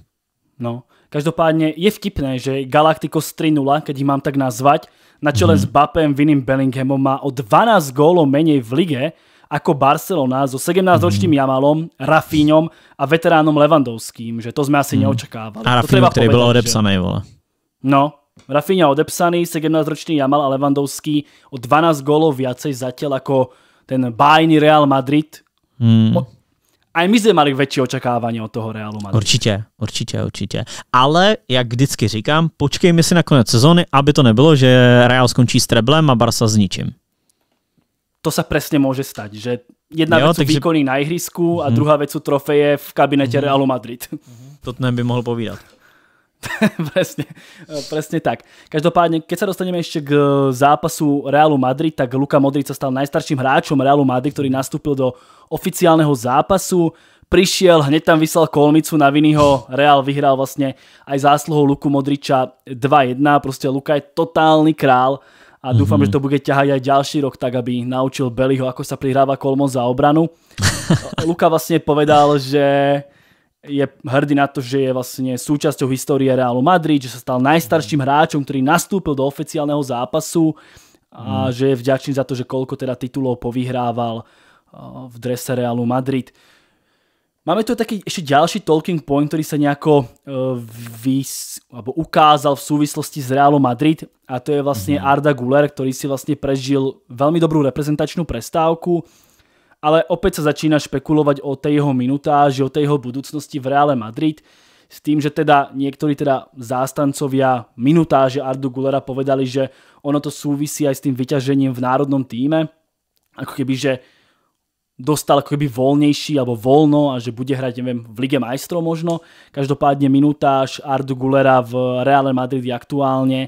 No, každopádně je vtipné, že Galacticos 3-0, keď mám tak nazvať, na čele mm. s Bapem Vinim Bellinghamom má o 12 gólov menej v lige ako Barcelona so 17-ročným mm. Jamalom, Rafíňom a veteránom Levandovským, že to jsme asi mm. neočakávali. A Rafíňom, který byl odepsaný, vole. No, Rafinha odepsaný, 17-ročný Jamal a Lewandowski o 12 gólov viacej zatiaľ ako ten bájny Real Madrid. Hmm. A my jsme mali větší očekávání od toho Realu Madrid. Určitě, určitě, určitě. Ale, jak vždycky říkám, počkejme si na konec sezóny, aby to nebylo, že Real skončí s treblem a Barca s ničím. To se přesně může stát, že jedna věc jsou takže... výkony na ihrisku a hmm. druhá věc jsou trofeje v kabinete hmm. Realu Madrid. Hmm. To by mohl povídat. presne, presne tak. Každopádne, keď sa dostaneme ešte k zápasu Realu Madrid, tak Luka Modric sa stal najstarším hráčom Realu Madrid, ktorý nastúpil do oficiálneho zápasu. Prišiel, hneď tam vyslal kolmicu na Vinyho, Real vyhral vlastne aj zásluhou Luku Modriča 2-1. Proste Luka je totálny král a dúfam, mm -hmm. že to bude ťahať aj ďalší rok tak, aby naučil Beliho, ako sa prihráva kolmo za obranu. Luka vlastne povedal, že je hrdý na to, že je vlastne súčasťou histórie Realu Madrid, že sa stal najstarším hráčom, ktorý nastúpil do oficiálneho zápasu a mm. že je vďačný za to, že koľko teda titulov povyhrával eh, v drese Realu Madrid. Máme tu taký ešte ďalší talking point, ktorý sa nejako eh, vys, alebo ukázal v súvislosti s Realom Madrid a to je vlastne hmm. Arda Guler, ktorý si vlastne prežil veľmi dobrú reprezentačnú prestávku, ale opäť sa začína špekulovať o tej jeho minutáži, o tej jeho budúcnosti v Reále Madrid, s tým, že teda niektorí teda zástancovia minutáže Ardu Gulera povedali, že ono to súvisí aj s tým vyťažením v národnom týme, ako keby, že dostal ako keby voľnejší alebo voľno a že bude hrať, neviem, v Lige majstrov možno. Každopádne minutáž Ardu Gulera v Reále Madrid je aktuálne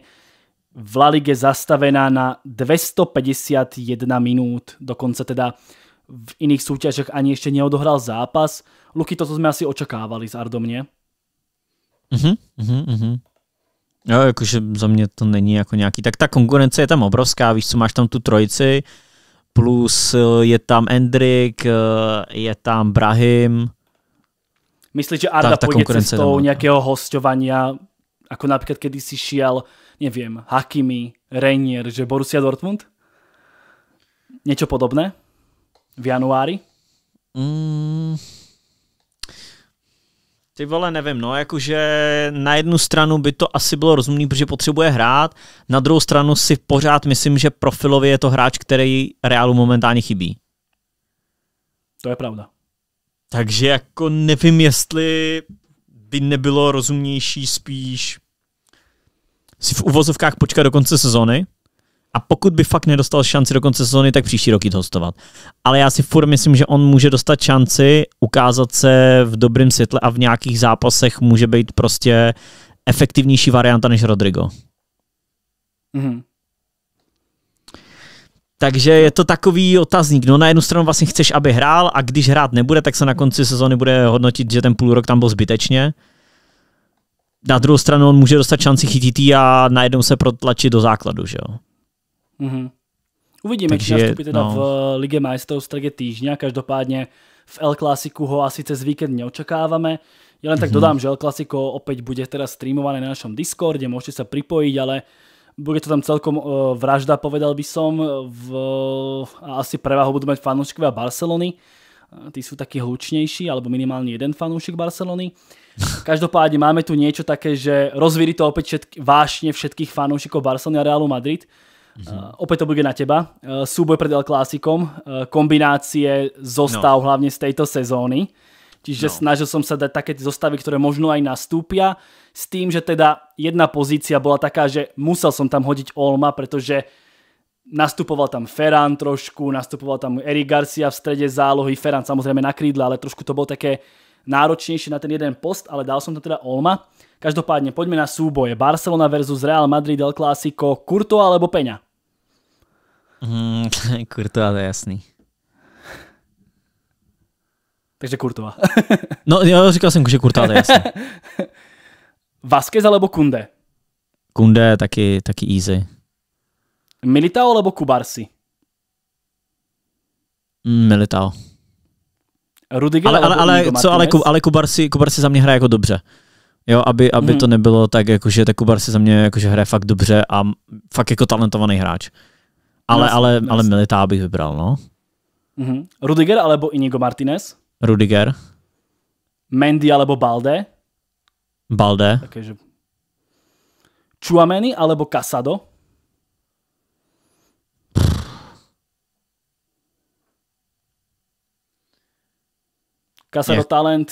v La Lige zastavená na 251 minút, dokonca teda v iných súťažiach ani ešte neodohral zápas. Luky, toto sme asi očakávali s Ardom, nie? Mhm, mhm, mhm. Jo, jakože za mě to není jako nějaký, tak ta konkurence je tam obrovská, víš co, máš tam tu trojici, plus je tam Endrik, eh, je tam Brahim. Myslíš, že Arda tá, tá pôjde cestou tam, nejakého hostovania, ako napríklad kedy si šiel, neviem, Hakimi, Reinier, že Borussia Dortmund? Niečo podobné? V januári? Mm. Ty vole, nevím, no, jakože na jednu stranu by to asi bylo rozumný, protože potřebuje hrát, na druhou stranu si pořád myslím, že profilově je to hráč, který Realu momentálně chybí. To je pravda. Takže jako nevím, jestli by nebylo rozumnější spíš si v uvozovkách počkat do konce sezony, a pokud by fakt nedostal šanci do konce sezóny, tak příští rok jít hostovat. Ale já si furt myslím, že on může dostat šanci, ukázat se v dobrém světle a v nějakých zápasech může být prostě efektivnější varianta než Rodrigo. Mm-hmm. Takže je to takový otazník. No na jednu stranu vlastně chceš, aby hrál a když hrát nebude, tak se na konci sezóny bude hodnotit, že ten půl rok tam byl zbytečně. Na druhou stranu on může dostat šanci chytit a najednou se protlačit do základu, že jo? Mm-hmm. Uvidíme, Takže, či nastupí teda no. v Lige majstrov strage týždňa. Každopádně v El Clasiku ho asi cez víkend neočakávame. Ja len tak mhm. dodám, mm -hmm. že El Clasico opäť bude teraz streamované na našom Discorde, môžete sa pripojiť, ale bude to tam celkom uh, vražda, povedal by som. V, a asi prevahu budú mať fanúšikovia Barcelony. Tí sú takí hlučnejší, alebo minimálne jeden fanúšik Barcelony. Každopádne máme tu niečo také, že rozvíri to opäť všetky, vášne všetkých fanúšikov Barcelony a Realu Madrid Uh, mhm. eh, opäť to bude na teba. Uh, eh, súboj pred El Clásicom, uh, eh, kombinácie zostav no. hlavne z tejto sezóny. Čiže no. snažil som sa dať také zostavy, ktoré možno aj nastúpia, s tým, že teda jedna pozícia bola taká, že musel som tam hodiť Olma, pretože nastupoval tam Ferran trošku, nastupoval tam Eric Garcia v strede zálohy, Ferran samozrejme na krídle, ale trošku to bolo také náročnejšie na ten jeden post, ale dal som tam teda Olma. Každopádne poďme na súboje. Barcelona versus Real Madrid El Clásico, Kurto alebo Peňa? Mm, Kurto, ale jasný. Takže Kurtova. no, ja říkal som, že Kurtová, to je jasné. Vasquez alebo Kunde? Kunde taky, taky easy. Militao alebo Kubarsi? Hmm, Militao. Rudiger ale, ale, ale, co, ale, ale Kubarsi, Kubarsi za mě hraje jako dobře. Jo, aby, aby hmm. to nebylo tak, jako, že Kubar si za mě jakože hraje fakt dobře a fakt jako talentovaný hráč. Ale, ale, ale Militá bych vybral, no. Mm-hmm. Rudiger alebo Inigo Martinez? Rudiger. Mendy alebo Balde? Balde. Takže... Chuameni alebo Casado? do talent,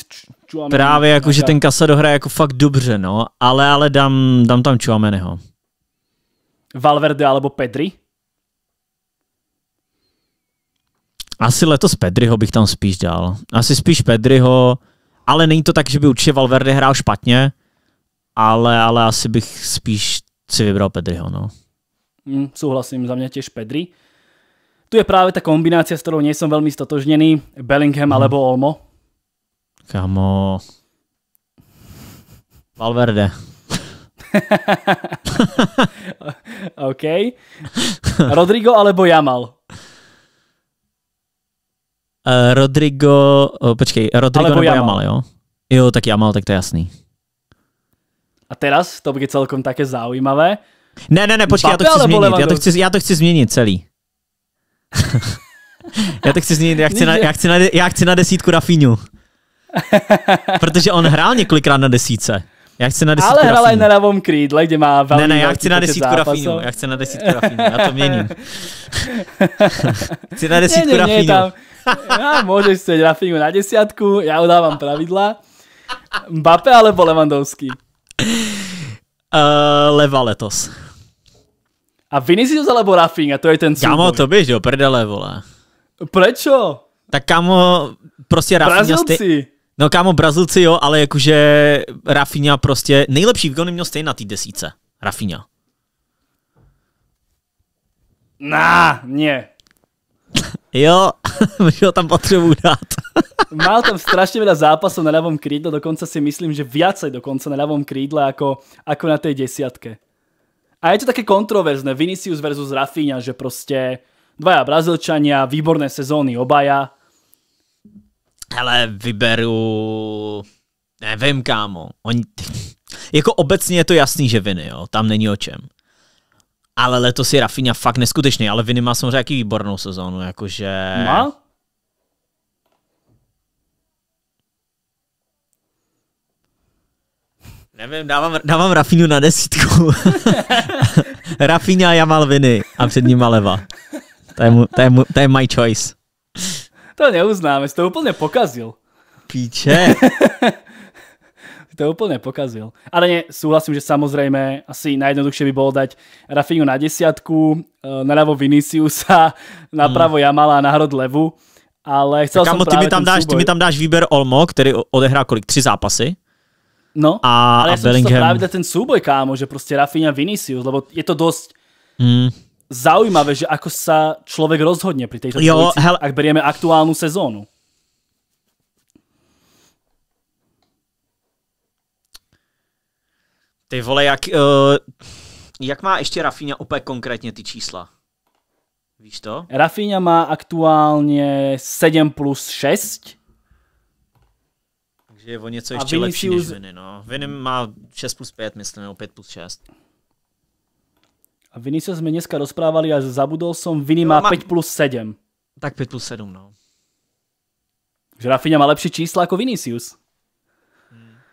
Chuamene. Právě jako, že ten kasa dohraje jako fakt dobře, no, ale, ale dám, dám tam Čuameneho. Valverde alebo Pedri? Asi letos Pedriho bych tam spíš dal. Asi spíš Pedriho, ale není to tak, že by určitě Valverde hrál špatně, ale, ale asi bych spíš si vybral Pedriho, no. Mm, souhlasím, za mě těž Pedri. Tu je právě ta kombinácia, s kterou nejsem velmi stotožněný, Bellingham mm. alebo Olmo, Kamo. Valverde. OK. Rodrigo alebo Jamal? Uh, Rodrigo, oh, počkej, Rodrigo alebo, nebo Jamal. Jamal, jo? Jo, tak Jamal, tak to je jasný. A teraz to bude celkom také zaujímavé. Ne, ne, ne, počkej, Bape, já to chci změnit. Já to chci, já to chci změnit celý. já to chci změnit, já chci, na, já chci, na, já chci na desítku Rafinu. Protože on hrál několikrát na desíce. Já chci na desítku Ale hrál i na levom krídle, kde má velmi Ne, ne, já chci na desítku Rafínu. Já chci na desítku Rafínu. Já to měním. chci na desítku Rafínu. Já, můžeš chtěť Rafínu na desítku. já udávám pravidla. Mbappé alebo Levandovský? Uh, eh, leva letos. A Vinicius alebo Rafinha, to je ten cíl. Kámo, to běž do prdele, vole. Prečo? Tak kámo, prostě Rafinha... Brazilci. Stej... No kámo, Brazilci jo, ale jakože Rafinha prostě, nejlepší výkony měl stejně na té desíce. Rafinha. Na, mě. Jo, ho tam potřebuji dát. Mal tam strašně veľa zápasov na ľavom krídle, dokonca si myslím, že viacej dokonca na ľavom krídle ako, ako na tej desiatke. A je to také kontroverzné, Vinicius versus Rafinha, že proste dvaja Brazilčania, výborné sezóny obaja, Hele, vyberu... Nevím, kámo. Oni... jako obecně je to jasný, že viny, jo. Tam není o čem. Ale letos je Rafinha fakt neskutečný, ale Viny má samozřejmě jaký výbornou sezónu, jakože... Má? Nevím, dávám, dávám Rafinu na desítku. Rafinha, Jamal Viny a před ním Leva. To je, mu, to, je mu, to je my choice. To neuznáme, jsi to úplně pokazil. Píče. to úplně pokazil. Ale ne, souhlasím, že samozřejmě asi najjednoduchšie by bylo dať Rafinu na desiatku, eh, naľavo Viniciusa, napravo hmm. Jamala a nahrod Levu. Ale chcel tak, som ty mi, tam dáš, ty mi tam dáš výber Olmo, který odehrá kolik? Tři zápasy? No, a, ale a jsem Bellingham. právě ten súboj, kámo, že prostě Rafinha Vinicius, lebo je to dost. Hmm zaujímavé, že ako sa človek rozhodne pri tejto jo, dvojici, hele... ak berieme aktuálnu sezónu. Ty vole, jak, uh, jak má ještě Rafinha opět konkrétně ty čísla? Víš to? Rafinha má aktuálně 7 plus 6. Takže je o něco ještě Vinicius... lepší než Viny, no. Viny má 6 plus 5, myslím, nebo 5 plus 6. A Viny sa sme dneska rozprávali a zabudol som, Viny má, má 5 plus 7. Tak 5 plus 7, no. Že Rafinha má lepší čísla jako Vinicius. Hmm.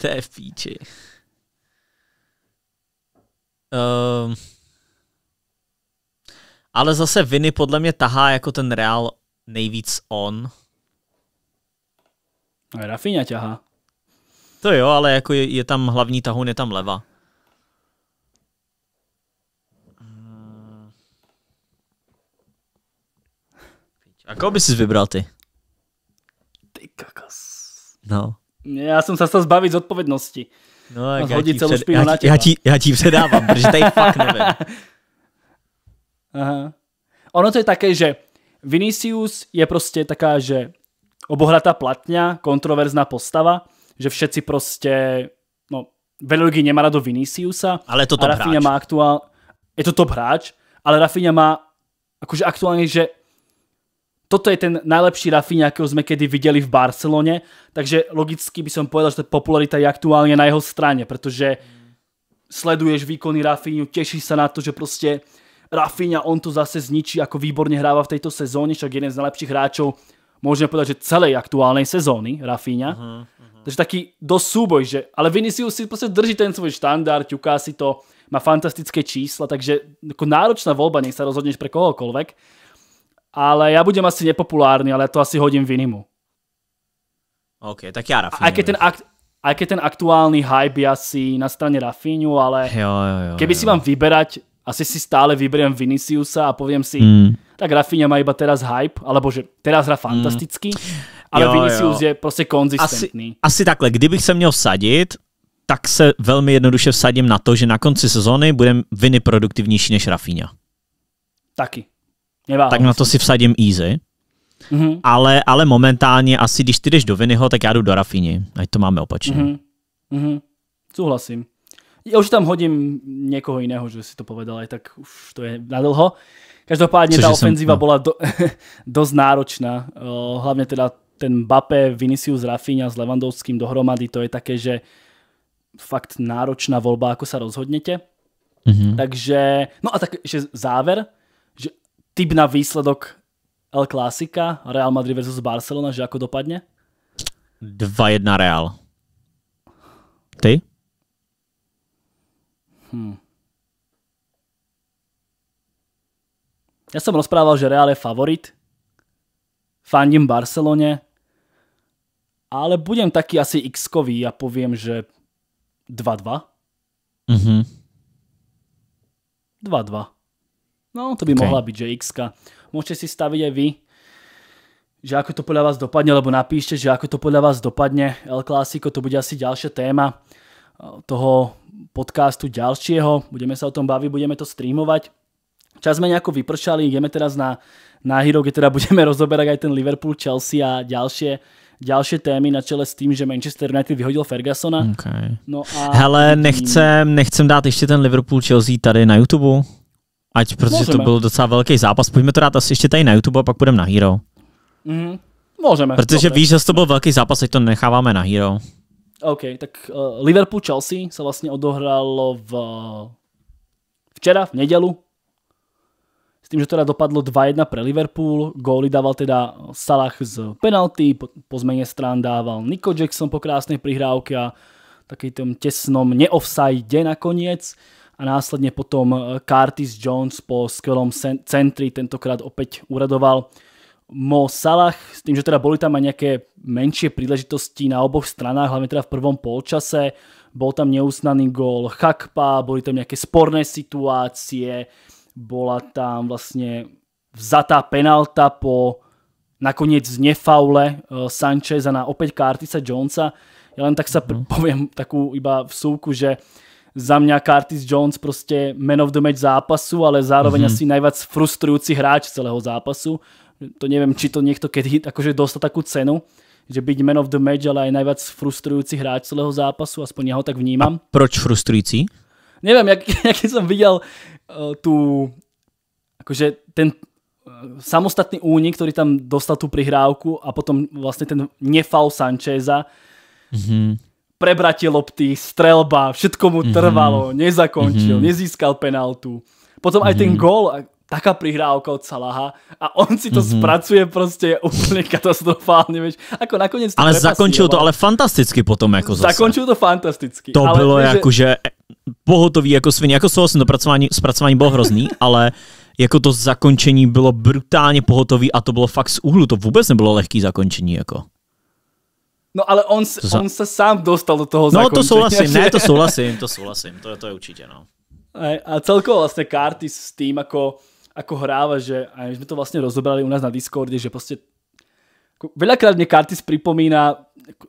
To je v píči. Um, ale zase Viny podle mě tahá jako ten Real nejvíc on. A no, Rafinha ťahá. To jo, ale jako je, je tam hlavní tahoun, je tam leva. A koho bys vybral ty? Ty kakas. No. Já jsem se zbavit z odpovědnosti. No, jak já, ti celou před, já, ti, já, ti, já ti předávám, protože tady fakt nevím. Aha. Ono to je také, že Vinicius je prostě taká, že obohratá platňa, kontroverzná postava že všetci prostě, no, veľa ľudí nemá rado Viniciusa. Ale je to top Rafinha hráč. má aktuál, je to top hráč, ale Rafinha má akože aktuálně, že toto je ten najlepší Rafinha, akého sme kedy videli v Barcelone, takže logicky by som povedal, že tá popularita je aktuálně na jeho straně, protože sleduješ výkony Rafinhu, těšíš sa na to, že prostě Rafinha, on to zase zničí, ako výborne hráva v tejto sezóne, však jeden z najlepších hráčov, môžeme povedať, že celej aktuálnej sezóny Rafinha. Uh -huh, uh takže taký dosť súboj, že? Ale Vinicius si prostě drží ten svoj štandard, ťuká si to, má fantastické čísla, takže ako náročná volba, nech sa rozhodneš pre kohokoľvek. Ale ja budem asi nepopulárny, ale ja to asi hodím Vinimu. OK, tak ja Rafinha. Aj keď ten, akt, aj keď ten aktuálny hype je asi na strane Rafinhu, ale jo, jo, jo, keby jo. si mám vyberať, asi si stále vyberiem Viniciusa a poviem si, mm tak Rafinha má iba teraz hype, alebo že teraz hra fantasticky, mm. ale jo, Vinicius jo. je prostě konzistentní. Asi, asi takhle, kdybych se měl sadit, tak se velmi jednoduše vsadím na to, že na konci sezóny budem Viny produktivnější než Rafinha. Taky. Neváhal tak na to si vsadím easy. Mm-hmm. Ale, ale momentálně asi, když ty jdeš do Vinyho, tak já jdu do Rafíny. Ať to máme opačně. Mm-hmm. Mm-hmm. Souhlasím. Já už tam hodím někoho jiného, že si to povedal, tak už to je nadlho. Každopádně ta ofenziva no. byla bola do, dosť náročná. Eh, hlavne teda ten Bape, Vinicius Rafinha s Levandovským dohromady, to je také, že fakt náročná voľba, ako sa rozhodnete. Mm-hmm. Takže, no a tak, že záver, že typ na výsledok El Clásica, Real Madrid versus Barcelona, že ako dopadne? 2-1 Real. Ty? Hmm. Ja som rozprával, že Real je favorit. Fandím Barcelone. Ale budem taký asi x-kový a poviem, že 2-2. Mhm. 2-2. No, to by okay. mohla byť, že x -ka. Môžete si staviť aj vy, že ako to podľa vás dopadne, lebo napíšte, že ako to podľa vás dopadne. El Clásico to bude asi ďalšia téma eh, toho podcastu ďalšieho. Budeme sa o tom baviť, budeme to streamovať. Čas sme nejako vypršali, ideme teraz na, na Hero, kde teda budeme rozoberať aj ten Liverpool, Chelsea a ďalšie ďalšie témy na čele s tím, že Manchester United vyhodil Fergusona. Okay. No a Hele, nechcem, nechcem dát ještě ten Liverpool Chelsea tady na YouTube, ať protože to byl docela velký zápas. Pojďme to dát asi ještě tady na YouTube a pak půjdeme na Hero. Mm-hmm. Můžeme. Protože Dobře. víš, že to byl velký zápas, ať to necháváme na Hero. OK, tak uh, Liverpool Chelsea se vlastně odohralo v včera, v nedělu, tým, že teda dopadlo 2-1 pre Liverpool, góly dával teda Salah z penalty, po, po zmene strán dával Nico Jackson po krásnej prihrávke a takej tom tesnom neoffside nakoniec a následne potom eh, Curtis Jones po skvelom centri tentokrát opäť uradoval Mo Salah, s tým, že teda boli tam aj nejaké menšie príležitosti na oboch stranách, hlavne teda v prvom polčase. Bol tam neusnaný gól Chakpa, boli tam nejaké sporné situácie, bola tam vlastne vzatá penalta po nakoniec nefaule eh, Sancheza na opäť Cartisa Jonesa. Ja len tak sa mm. poviem takú iba súku, že za mňa Curtis Jones prostě man of the match zápasu, ale zároveň mm -hmm. asi najviac frustrujúci hráč celého zápasu. To neviem, či to niekto kedy akože dostal takú cenu, že byť man of the match, ale aj najviac frustrujúci hráč celého zápasu, aspoň ja ho tak vnímam. A proč frustrujúci? Nevím, jak, jak jsem viděl Eh, tu, akože ten eh, samostatný únik, ktorý tam dostal tú prihrávku a potom vlastne ten nefal Sancheza, mm-hmm. prebratie lopty, strelba, všetko mu mhm. trvalo, mm-hmm. nezakončil, mm-hmm. nezískal penaltu. Potom mm-hmm. aj ten mhm. gól, taká prihrávka od Salaha a on si to mm-hmm. spracuje prostě úplně katastrofálně, víš. Ako nakonec to Ale zakončil to ale fantasticky potom jako zase. Zakončil to fantasticky. To ale bylo jako, že pohotový jako svině, jako souhlasím, to pracování, zpracování bylo hrozný, ale jako to zakončení bylo brutálně pohotový a to bylo fakt z úhlu, to vůbec nebylo lehký zakončení jako. No ale on, za... on se sám dostal do toho No to souhlasím, ne, to souhlasím, to souhlasím, to, je to je určitě, no. A celkovo vlastně karty s tým, jako ako hráva, že aj my sme to vlastne rozobrali u nás na Discorde, že proste ako, veľakrát mne Kartis pripomína, ako,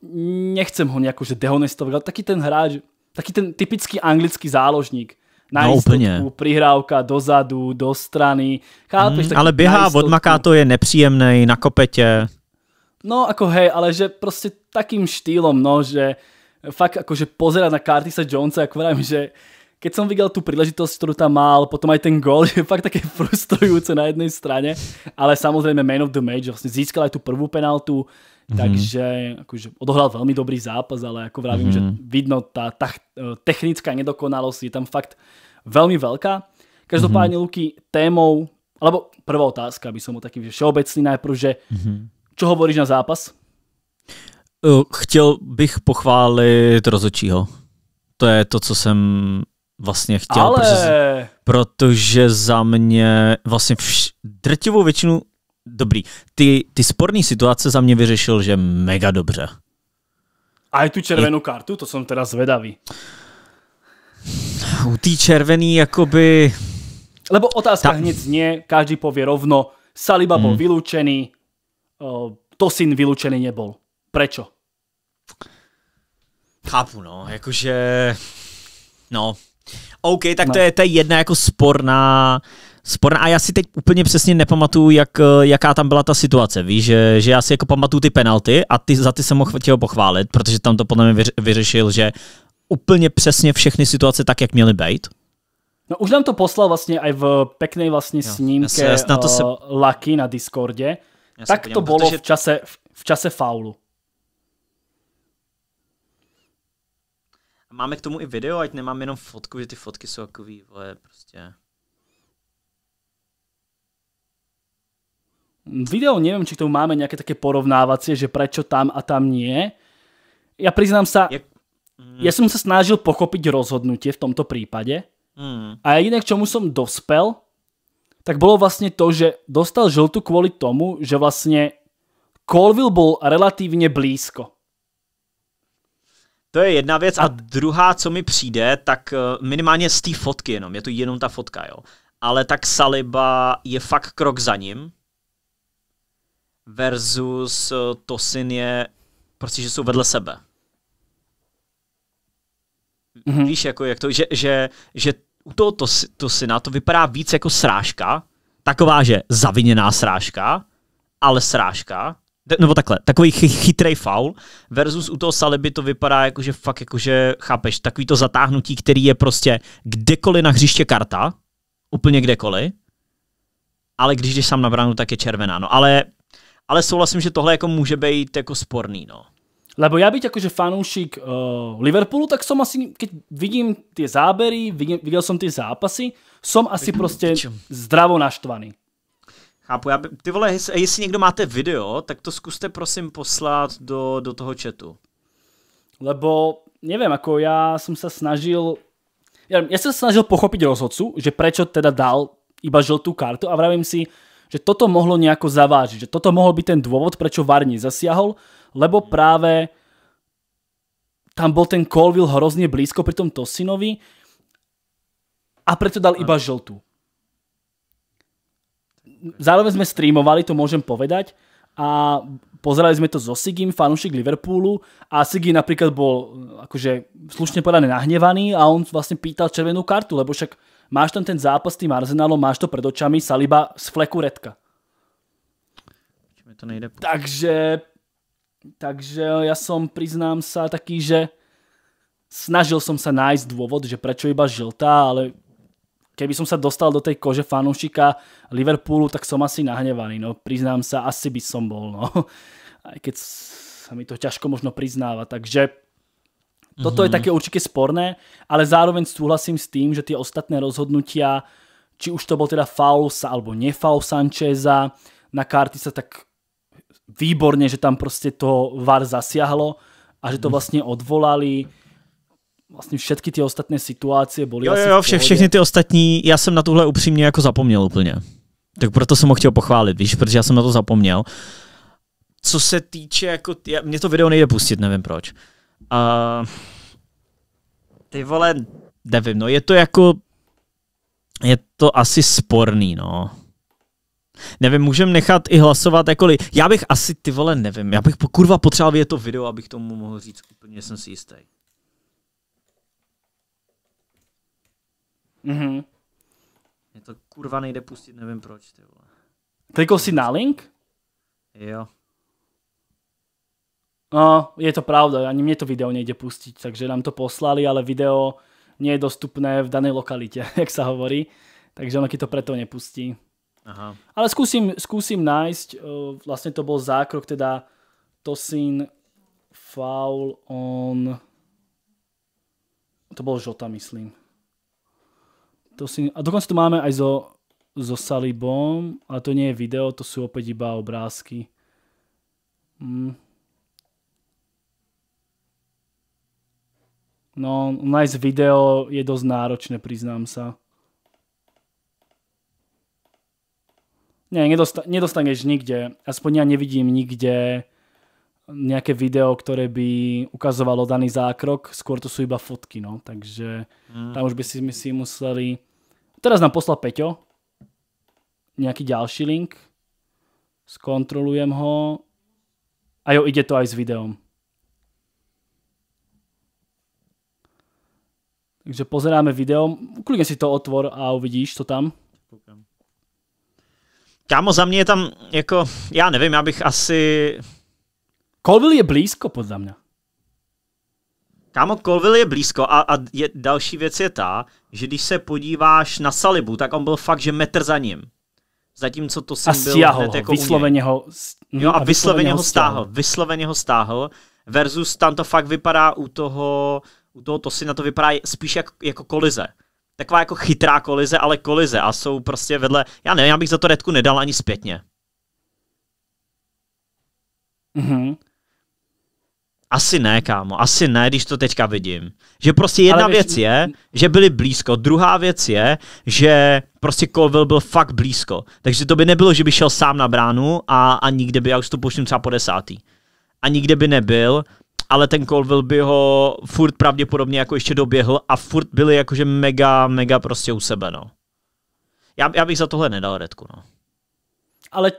nechcem ho nejako že dehonestovať, ale taký ten hráč, taký ten typický anglický záložník, na no, úplně. prihrávka dozadu, do strany. Chápeš, hmm, ale běhá, odmaká to je nepříjemný, na kopetě. No, jako hej, ale že prostě takým štýlom, no, že fakt akože pozerať na Curtisa Jonesa, jako vravím, že keď som videl tu príležitosť, ktorú tam mal, potom aj ten gol, je fakt také frustrujúce na jednej strane, ale samozrejme man of the match, vlastne získal aj tú prvú penaltu, mm-hmm. takže akože odohral veľmi dobrý zápas, ale ako vravím, mm-hmm. že mhm. vidno tá, tá eh, technická nedokonalosť je tam fakt veľmi veľká. Každopádne, mm-hmm. Luky, témou, alebo prvá otázka, by som bol taký všeobecný najprv, že mm-hmm. čo hovoríš na zápas? Eh, chtěl bych pochválit rozočího. To je to, co jsem vlastně chtěl, Ale... protože, protože za mě vlastně vš, drtivou většinu, dobrý, ty, ty sporné situace za mě vyřešil, že mega dobře. A je tu červenou je... kartu, to jsem teda zvedavý. U té červený jakoby... Lebo otázka Ta... hned zně, každý povie rovno, Saliba hmm. bol vylúčený, eh, Tosin vylúčený nebol. Prečo? Chápu, no, jakože... No, OK, tak no. to, je, to je jedna jako sporná, sporná. A já si teď úplně přesně nepamatuju, jak, eh, jaká tam byla ta situace. Víš, že, že já si jako pamatuju ty penalty a ty, za ty jsem mohl chtěl pochválit, protože tam to podle mě vyřešil, že úplně přesně všechny situace tak, jak měly být. No už nám to poslal vlastně i v pekné vlastně jo, snímke se, na to se... Eh, Lucky na Discordě. Já tak to bylo protože... v čase, v čase faulu. máme k tomu i video, ať nemám jenom fotku, že ty fotky jsou takový, vole, prostě... Video nevím, či k tomu máme nějaké také porovnávacie, že prečo tam a tam nie. Ja priznám sa, Jak... mm. ja som sa snažil pochopiť rozhodnutie v tomto prípade mm. a jediné, k čomu som dospel, tak bolo vlastne to, že dostal žltu kvôli tomu, že vlastne Colville bol relatívne blízko. To je jedna věc. A druhá, co mi přijde, tak eh, minimálně z té fotky jenom, je to jenom ta fotka, jo. Ale tak Saliba je fakt krok za ním. Versus eh, Tosin je prostě, že jsou vedle sebe. Mm-hmm. Víš, jako jak to, že, že, že u toho Tosina to vypadá víc jako srážka, taková, že zaviněná srážka, ale srážka, nebo takhle, takový chytrý faul versus u toho Saliby to vypadá jakože fakt jakože, chápeš, takový to zatáhnutí, který je prostě kdekoliv na hřiště karta, úplně kdekoliv, ale když jdeš sám na branu, tak je červená. No ale, ale souhlasím, že tohle jako může být jako sporný, no. Lebo já byť jakože fanoušik uh, Liverpoolu, tak som asi, keď vidím ty zábery, viděl jsem som zápasy, som asi prostě zdravo naštvaný. Chápu, já by, ty vole, jestli, jestli někdo máte video, tak to zkuste prosím poslat do, do toho chatu. Lebo, nevím, jako já jsem se snažil, já já jsem se snažil pochopit rozhodcu, že prečo teda dal iba žltou kartu a vravím si, že toto mohlo nějako zavážit, že toto mohl být ten důvod, prečo Varni zasiahol, lebo právě tam byl ten Colville hrozně blízko pri tom Tosinovi a preto dal iba žltou zároveň sme streamovali, to môžem povedať, a pozerali sme to so Sigim, fanúšik Liverpoolu a Sigi napríklad bol eh, akože slušne povedané nahnevaný a on vlastne pýtal červenú kartu, lebo však máš tam ten zápas s tým Arsenálom, máš to pred očami, Saliba z fleku redka. To nejde. Takže, takže ja som, priznám sa, taký, že snažil som sa nájsť dôvod, že prečo iba žltá, ale keby som sa dostal do tej kože fanúšika Liverpoolu, tak som asi nahnevaný, no priznám sa, asi by som bol, no. Aj keď sa mi to ťažko možno priznáva, takže toto mm-hmm. je mhm. také určite sporné, ale zároveň súhlasím s tým, že tie ostatné rozhodnutia, či už to bol teda faul sa alebo nefaul Sancheza, na karty sa tak výborne, že tam proste to VAR zasiahlo a že to mhm. vlastne odvolali vlastně všechny ty ostatní situace byly. Jo, jo, jo, vše, všechny ty ostatní, já jsem na tuhle upřímně jako zapomněl úplně. Tak proto jsem ho chtěl pochválit, víš, protože já jsem na to zapomněl. Co se týče, jako, já, mě to video nejde pustit, nevím proč. uh, ty vole, nevím, no je to jako, je to asi sporný, no. Nevím, můžeme nechat i hlasovat jakoli. Já bych asi, ty vole, nevím, já bych kurva potřeboval vidět to video, abych tomu mohl říct, úplně jsem si jistý. Mm-hmm. Mě to kurva nejde pustit, nevím proč, ty vole. Klikl jsi na link? Jo. No, je to pravda, ani mě to video nejde pustit, takže nám to poslali, ale video nie je dostupné v danej lokalitě, jak se hovorí, takže ono to preto nepustí. Aha. Ale skúsim, skúsim nájsť, vlastně to byl zákrok, teda Tosin foul on... To byl Žota, myslím. To si, a dokonce tu máme aj so, so Salibom, ale to nie je video, to sú opäť iba obrázky. Mm. No, nájsť video je dosť náročné, priznám sa. Ne, nedosta nedostaneš nikde, aspoň ja nevidím nikde nejaké video, ktoré by ukazovalo daný zákrok, skôr to sú iba fotky, no, takže mm. tam už by si, si museli Teraz nám poslal Peťo nejaký ďalší link. Skontrolujem ho. A jo, ide to aj s videom. Takže pozeráme video. Klidně si to otvor a uvidíš, co tam. Kámo, za mě je tam jako, já nevím, já bych asi... Colville je blízko, podle mě. Kámo, Colville je blízko a, a je, další věc je ta, že když se podíváš na Salibu, tak on byl fakt, že metr za ním. Zatímco to jsem a byl hned jako vysloveně ho, jo, mhm, a, a vysloveně, ho stáhl. stáhl. Vysloveně ho stáhl. Versus tam to fakt vypadá u toho, u toho to si na to vypadá spíš jak, jako kolize. Taková jako chytrá kolize, ale kolize a jsou prostě vedle, já nevím, já bych za to redku nedal ani zpětně. Mhm. Asi ne, kámo, asi ne, když to teďka vidím. Že prostě jedna Ale věc je, že byli blízko, druhá věc je, že prostě Kovil byl fakt blízko. Takže to by nebylo, že by šel sám na bránu a, a nikde by, já už to pouštím třeba po desátý. A nikde by nebyl, ale ten Colville by ho furt pravděpodobně jako ještě doběhl a furt byli jakože mega, mega prostě u sebe, no. Já, já bych za tohle nedal redku, no. Ale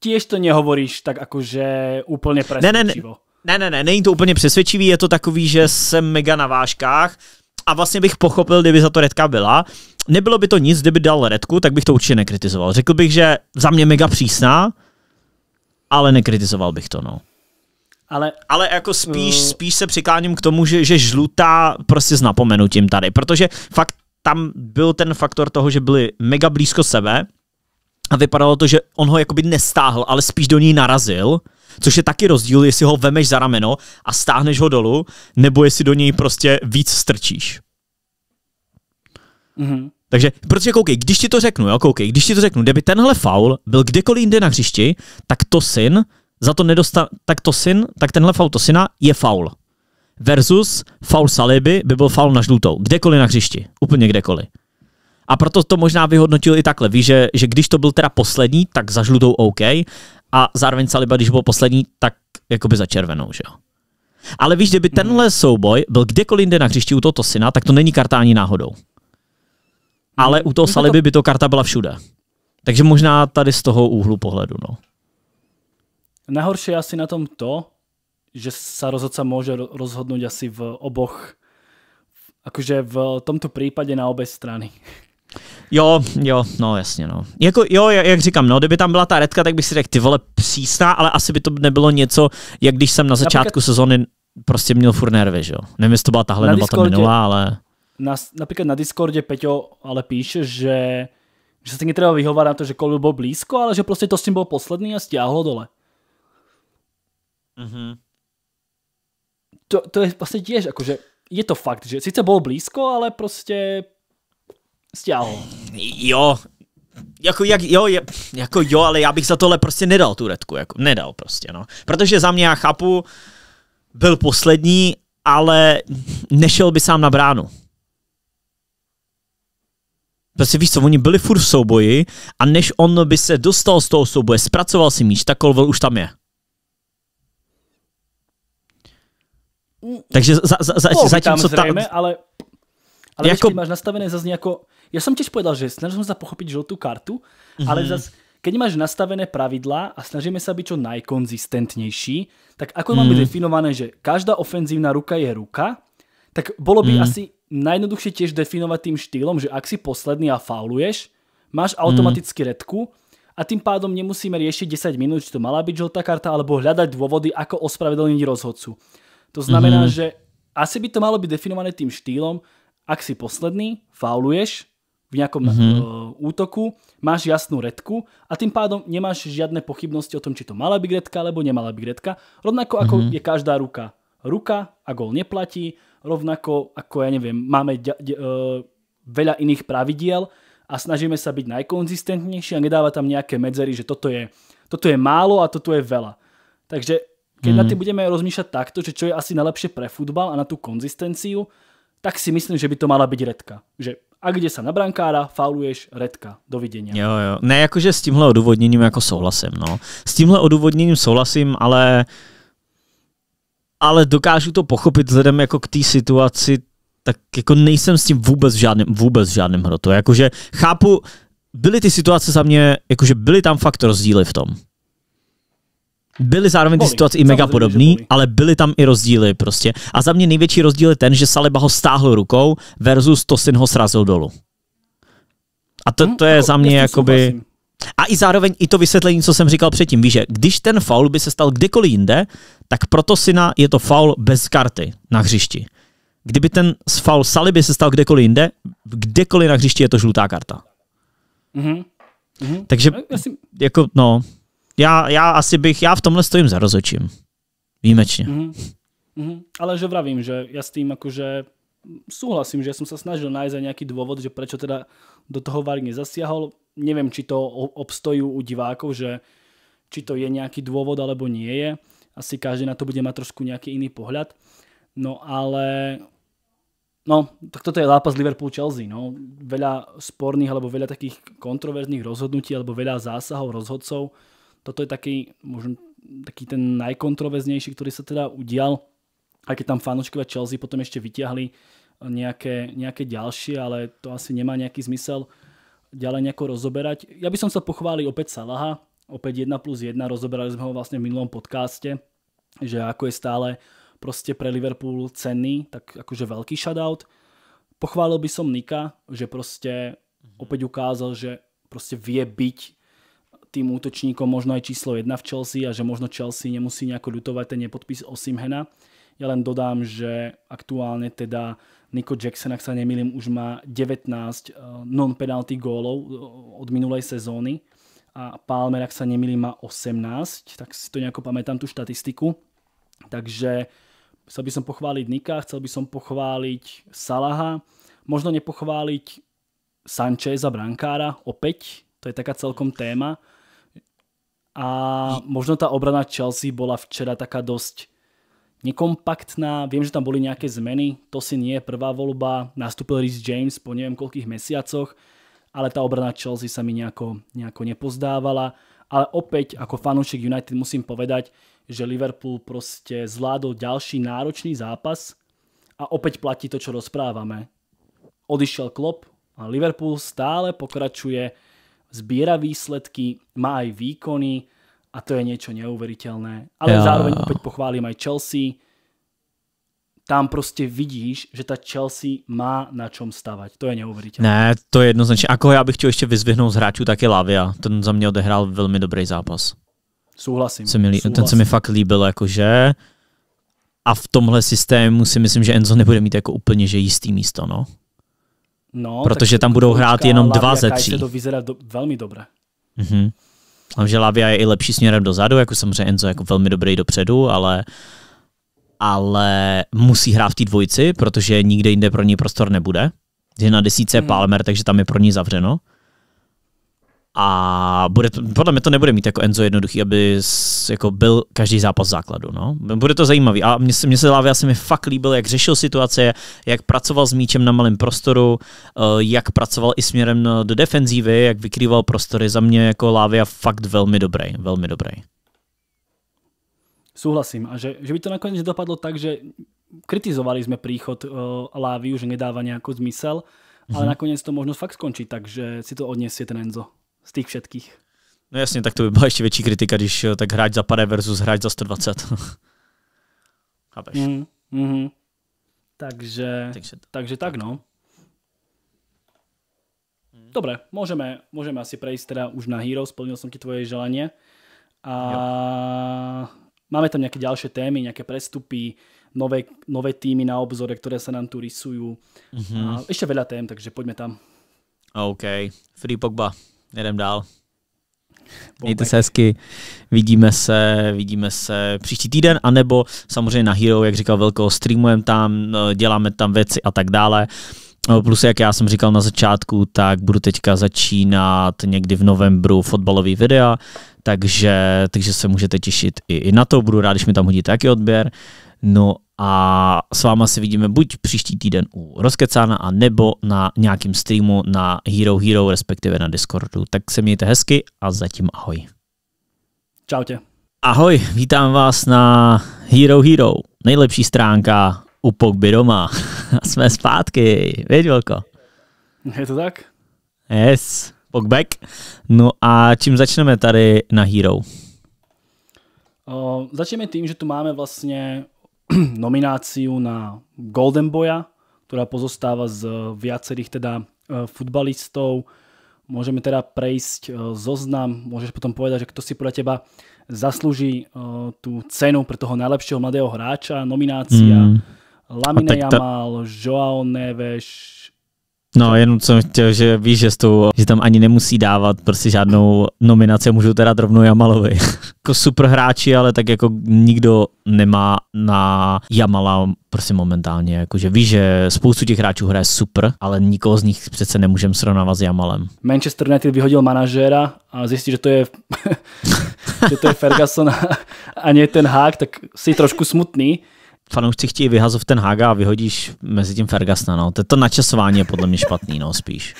tiež to nehovoríš tak jakože úplně presně. ne, ne, ne. Ne, ne, ne, není to úplně přesvědčivý, je to takový, že jsem mega na váškách a vlastně bych pochopil, kdyby za to redka byla. Nebylo by to nic, kdyby dal redku, tak bych to určitě nekritizoval. Řekl bych, že za mě mega přísná, ale nekritizoval bych to, no. Ale, ale jako spíš, mm. spíš se přikláním k tomu, že, že žlutá prostě s napomenutím tady, protože fakt tam byl ten faktor toho, že byli mega blízko sebe a vypadalo to, že on ho jakoby nestáhl, ale spíš do ní narazil což je taky rozdíl, jestli ho vemeš za rameno a stáhneš ho dolů, nebo jestli do něj prostě víc strčíš. Mm-hmm. Takže, protože koukej, když ti to řeknu, jo, koukej, když ti to řeknu, kdyby tenhle faul byl kdekoliv jinde na hřišti, tak to syn za to nedostal, tak to syn, tak tenhle faul to syna je faul. Versus faul Saliby by byl faul na žlutou, kdekoliv na hřišti, úplně kdekoliv. A proto to možná vyhodnotil i takhle. Víš, že, že když to byl teda poslední, tak za žlutou OK, a zároveň Saliba, když byl poslední, tak jakoby za červenou, že jo. Ale víš, kdyby hmm. tenhle souboj byl kdekoliv jinde na hřišti u toho syna, tak to není karta ani náhodou. Ale u toho hmm. Saliby no by to karta byla všude. Takže možná tady z toho úhlu pohledu. No. Nahorší asi na tom to, že sa rozhodca môže rozhodnúť asi v oboch, akože v tomto prípade na obe strany. Jo, jo, no jasně, no. Jako, jo, jak říkám, no, kdyby tam byla ta redka, tak bych si řekl, ty vole, přísná, ale asi by to nebylo něco, jak když jsem na začátku sezóny prostě měl furt nervy, že jo. Nevím, jestli to byla tahle nebo ta minulá, ale... Na, například na Discordě Peťo ale píše, že, že se netreba vyhovárať na to, že kolby byl blízko, ale že prostě to s tím byl poslední a stiahlo dole. Mhm. To, to je vlastně těž, jakože je to fakt, že sice bylo blízko, ale prostě stěhal. Jo, jako, jak, jo, je, jako jo, ale já bych za tohle prostě nedal tu redku, jako nedal prostě, no. Protože za mě já chápu, byl poslední, ale nešel by sám na bránu. Prostě víš co, oni byli furt v souboji a než on by se dostal z toho souboje, zpracoval si míč, tak Colwell už tam je. Takže za, za, za, no, co tam... ale ale jako... když máš nastavené zase jako ja som tiež povedal, že snažil som sa pochopiť žltú kartu, mm-hmm. ale zase keď máš nastavené pravidlá a snažíme sa byť čo najkonzistentnejší, tak ako mm. máme mhm. definované, že každá ofenzívna ruka je ruka, tak bolo by mm. asi najjednoduchšie tiež definovať tým štýlom, že ak si posledný a fauluješ, máš automaticky mm. redku a tým pádom nemusíme riešiť 10 minút, či to mala byť žltá karta, alebo hľadať dôvody, ako ospravedlniť rozhodcu. To znamená, mm. že asi by to malo byť definované tým štýlom, ak si posledný, fauluješ, v nejakom mm-hmm. Eh, útoku, máš jasnú redku a tým pádom nemáš žiadne pochybnosti o tom, či to mala byť redka alebo nemala byť redka. Rovnako ako mm-hmm. je každá ruka. Ruka a gol neplatí, rovnako ako, ja neviem, máme de- de- uh, veľa iných pravidiel a snažíme sa byť najkonzistentnejší a nedávať tam nejaké medzery, že toto je, toto je málo a toto je veľa. Takže keď mm. na ty budeme rozmýšľať takto, že čo je asi najlepšie pre futbal a na tú konzistenciu, tak si myslím, že by to mala byť redka. Že a kde sa na brankára fauluješ redka. Dovidenia. Jo, jo. Ne, jakože s tímhle odůvodněním jako souhlasím, no. S tímhle odůvodněním souhlasím, ale ale dokážu to pochopit vzhledem jako k té situaci, tak jako nejsem s tím vůbec v žádném, vůbec v žádném hrotu. Jakože chápu, byly ty situace za mě, jakože byly tam fakt rozdíly v tom byly zároveň ty situace i mega podobný, ale byly tam i rozdíly prostě. A za mě největší rozdíl je ten, že Saliba ho stáhl rukou versus Tosin ho srazil dolů. A to, to je hm? za mě jakoby... A i zároveň i to vysvětlení, co jsem říkal předtím. Víš, že když ten faul by se stal kdekoliv jinde, tak proto syna je to faul bez karty na hřišti. Kdyby ten faul Saliby se stal kdekoliv jinde, kdekoliv na hřišti je to žlutá karta. Mm-hmm. Mm-hmm. Takže, jako, no, já, já asi bych, já v tomhle stojím za rozočím. Výjimečně. Mm-hmm. Mm-hmm. Ale že vravím, že já s tím, jakože súhlasím, že jsem se snažil najít za nějaký důvod, že proč teda do toho Varg nezasiahol. Nevím, či to obstojí u diváků, že či to je nějaký důvod, alebo nie je. Asi každý na to bude mít trošku nějaký jiný pohled. No ale No, tak toto je zápas Liverpool-Chelsea. No. Veľa sporných alebo veľa takých kontroverzných rozhodnutí alebo veľa zásahov rozhodcov toto je taký, možno taký ten najkontroverznější, ktorý sa teda udial, aj keď tam fanočkové Chelsea potom ešte vyťahli eh, nejaké, nejaké ďalšie, ale to asi nemá nejaký zmysel ďalej nejako rozoberať. Ja by som sa pochválil opäť Salaha, opäť 1 plus 1, rozoberali sme ho vlastne v minulom podcaste, že ako je stále proste pre Liverpool cenný, tak akože veľký shoutout. Pochválil by som Nika, že proste mhm. opäť ukázal, že proste vie byť tým útočníkom možno aj číslo jedna v Chelsea a že možno Chelsea nemusí nejako ľutovať ten nepodpis Osimhena. Ja len dodám, že aktuálne teda Nico Jackson, ak sa nemýlim, už má 19 eh, non-penalty gólov eh, od minulej sezóny a Palmer, ak sa nemýlim, má 18, tak si to nejako pamätám tú štatistiku. Takže chcel by som pochváliť Nika, chcel by som pochváliť Salaha, možno nepochváliť Sancheza, brankára, opäť, to je taká celkom téma, a možno ta obrana Chelsea bola včera taká dosť nekompaktná. Viem, že tam boli nejaké zmeny. To si nie je prvá voľba. Nastúpil Rhys James po neviem koľkých mesiacoch, ale tá obrana Chelsea sa mi nejako, nejako nepozdávala. Ale opäť, ako fanúšik United musím povedať, že Liverpool proste zvládol ďalší náročný zápas a opäť platí to, čo rozprávame. Odišiel Klopp a Liverpool stále pokračuje zbiera výsledky, má aj výkony a to je niečo neuveriteľné. Ale ja. zároveň opäť pochválim aj Chelsea. Tam prostě vidíš, že ta Chelsea má na čom stavať. To je neuveriteľné. Ne, to je jednoznačně. Ako já bych chtěl ještě vyzvihnout z hráčů, tak je Lavia. Ten za mě odehrál velmi dobrý zápas. Souhlasím. Se mi, Souhlasím. Ten se mi fakt líbil, jakože a v tomhle systému si myslím, že Enzo nebude mít jako úplně že jistý místo, no. No, protože tam budou hrát jenom Lavia dva ze tří. to vyzerá do, velmi dobře. Mhm. A že Lavia je i lepší směrem dozadu, jako samozřejmě Enzo jako velmi dobrý dopředu, ale ale musí hrát v té dvojici, protože nikde jinde pro ní prostor nebude. Je na desíce hmm. Palmer, takže tam je pro ní zavřeno. A bude podle mě to nebude mít jako Enzo jednoduchý, aby jako byl každý zápas základu. No. Bude to zajímavý. A mně se, mně se Lávia se mi fakt líbil, jak řešil situace, jak pracoval s míčem na malém prostoru, eh, jak pracoval i směrem do defenzívy, jak vykrýval prostory. Za mě jako Lávia fakt velmi dobrý, velmi dobrý. Souhlasím, A že, že by to nakonec dopadlo tak, že kritizovali jsme příchod uh, eh, Láviu, že nedává nejaký zmysel, ale mm-hmm. nakonec to možno fakt skončí tak, že si to odniesie ten Enzo z těch všetkých. No jasně, tak to by byla ještě větší kritika, když eh, tak hráč za pade versus hráč za 120. Chápeš? Mm, mm-hmm. Takže, takže, takže tak, tak no. Mhm. Dobre, můžeme, můžeme asi prejsť teda už na Hero, splnil jsem ti tvoje želanie. A jo. máme tam nějaké další témy, nějaké prestupy, nové, nové týmy na obzore, které se nám tu rysují. Mm -hmm. A ještě veľa tém, takže pojďme tam. OK, Free Pogba. Jedem dál. Mějte se hezky, vidíme se, vidíme se příští týden, anebo samozřejmě na Hero, jak říkal Velko, streamujeme tam, no, děláme tam věci a tak dále. No, plus, jak já jsem říkal na začátku, tak budu teďka začínat někdy v novembru fotbalový videa, takže, takže se můžete těšit i, i na to. Budu rád, když mi tam hodíte taky odběr. No a s váma se vidíme buď příští týden u Rozkecána a nebo na nějakém streamu na Hero Hero, respektive na Discordu. Tak se mějte hezky a zatím ahoj. Čau tě. Ahoj, vítám vás na Hero Hero, nejlepší stránka u Pogby doma. Jsme zpátky, věď velko. Je to tak? Yes, Pogback. No a čím začneme tady na Hero? Uh, začneme tím, že tu máme vlastně nomináciu na Golden Boya, ktorá pozostáva z viacerých teda e, futbalistov. Môžeme teda prejsť e, zoznam, môžeš potom povedať, že kto si podľa teba zaslúži e, tú cenu pre toho najlepšieho mladého hráča, nominácia mm. Lamine ta... Joao Neves, No, jenom jsem chtěl, že víš, že, tou, že tam ani nemusí dávat prostě žádnou nominaci, můžu teda rovnou Jamalovi. jako super hráči, ale tak jako nikdo nemá na Jamala prostě momentálně, jakože víš, že spoustu těch hráčů hraje super, ale nikoho z nich přece nemůžeme srovnávat s Jamalem. Manchester United vyhodil manažéra a zjistí, že to je, že to je Ferguson a, a ne ten hák, tak si trošku smutný fanoušci chtějí vyhazov ten Haga a vyhodíš mezi tím Fergasna. No. To, to načasování je podle mě špatný, no, spíš.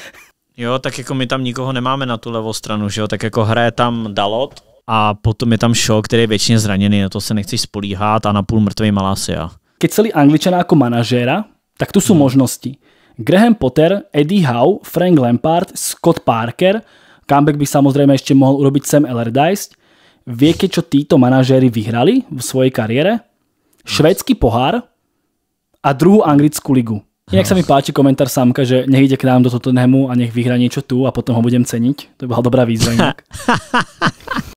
Jo, tak jako my tam nikoho nemáme na tu levou stranu, že jo, tak jako hraje tam Dalot a potom je tam Shaw, který je většině zraněný, na to se nechceš spolíhat a na půl mrtvý Malasia. Keď celý Angličana jako manažéra, tak tu jsou hmm. možnosti. Graham Potter, Eddie Howe, Frank Lampard, Scott Parker, comeback by samozřejmě ještě mohl urobiť Sam Allardyce. Víte, čo títo manažéry vyhrali v svojej kariére? Švédský pohár a druhou anglickou ligu. Jinak se mi páči komentár Samka, že nech jde k nám do Tottenhamu a nech vyhra něco tu a potom ho budem cenit. To by byla dobrá výzva.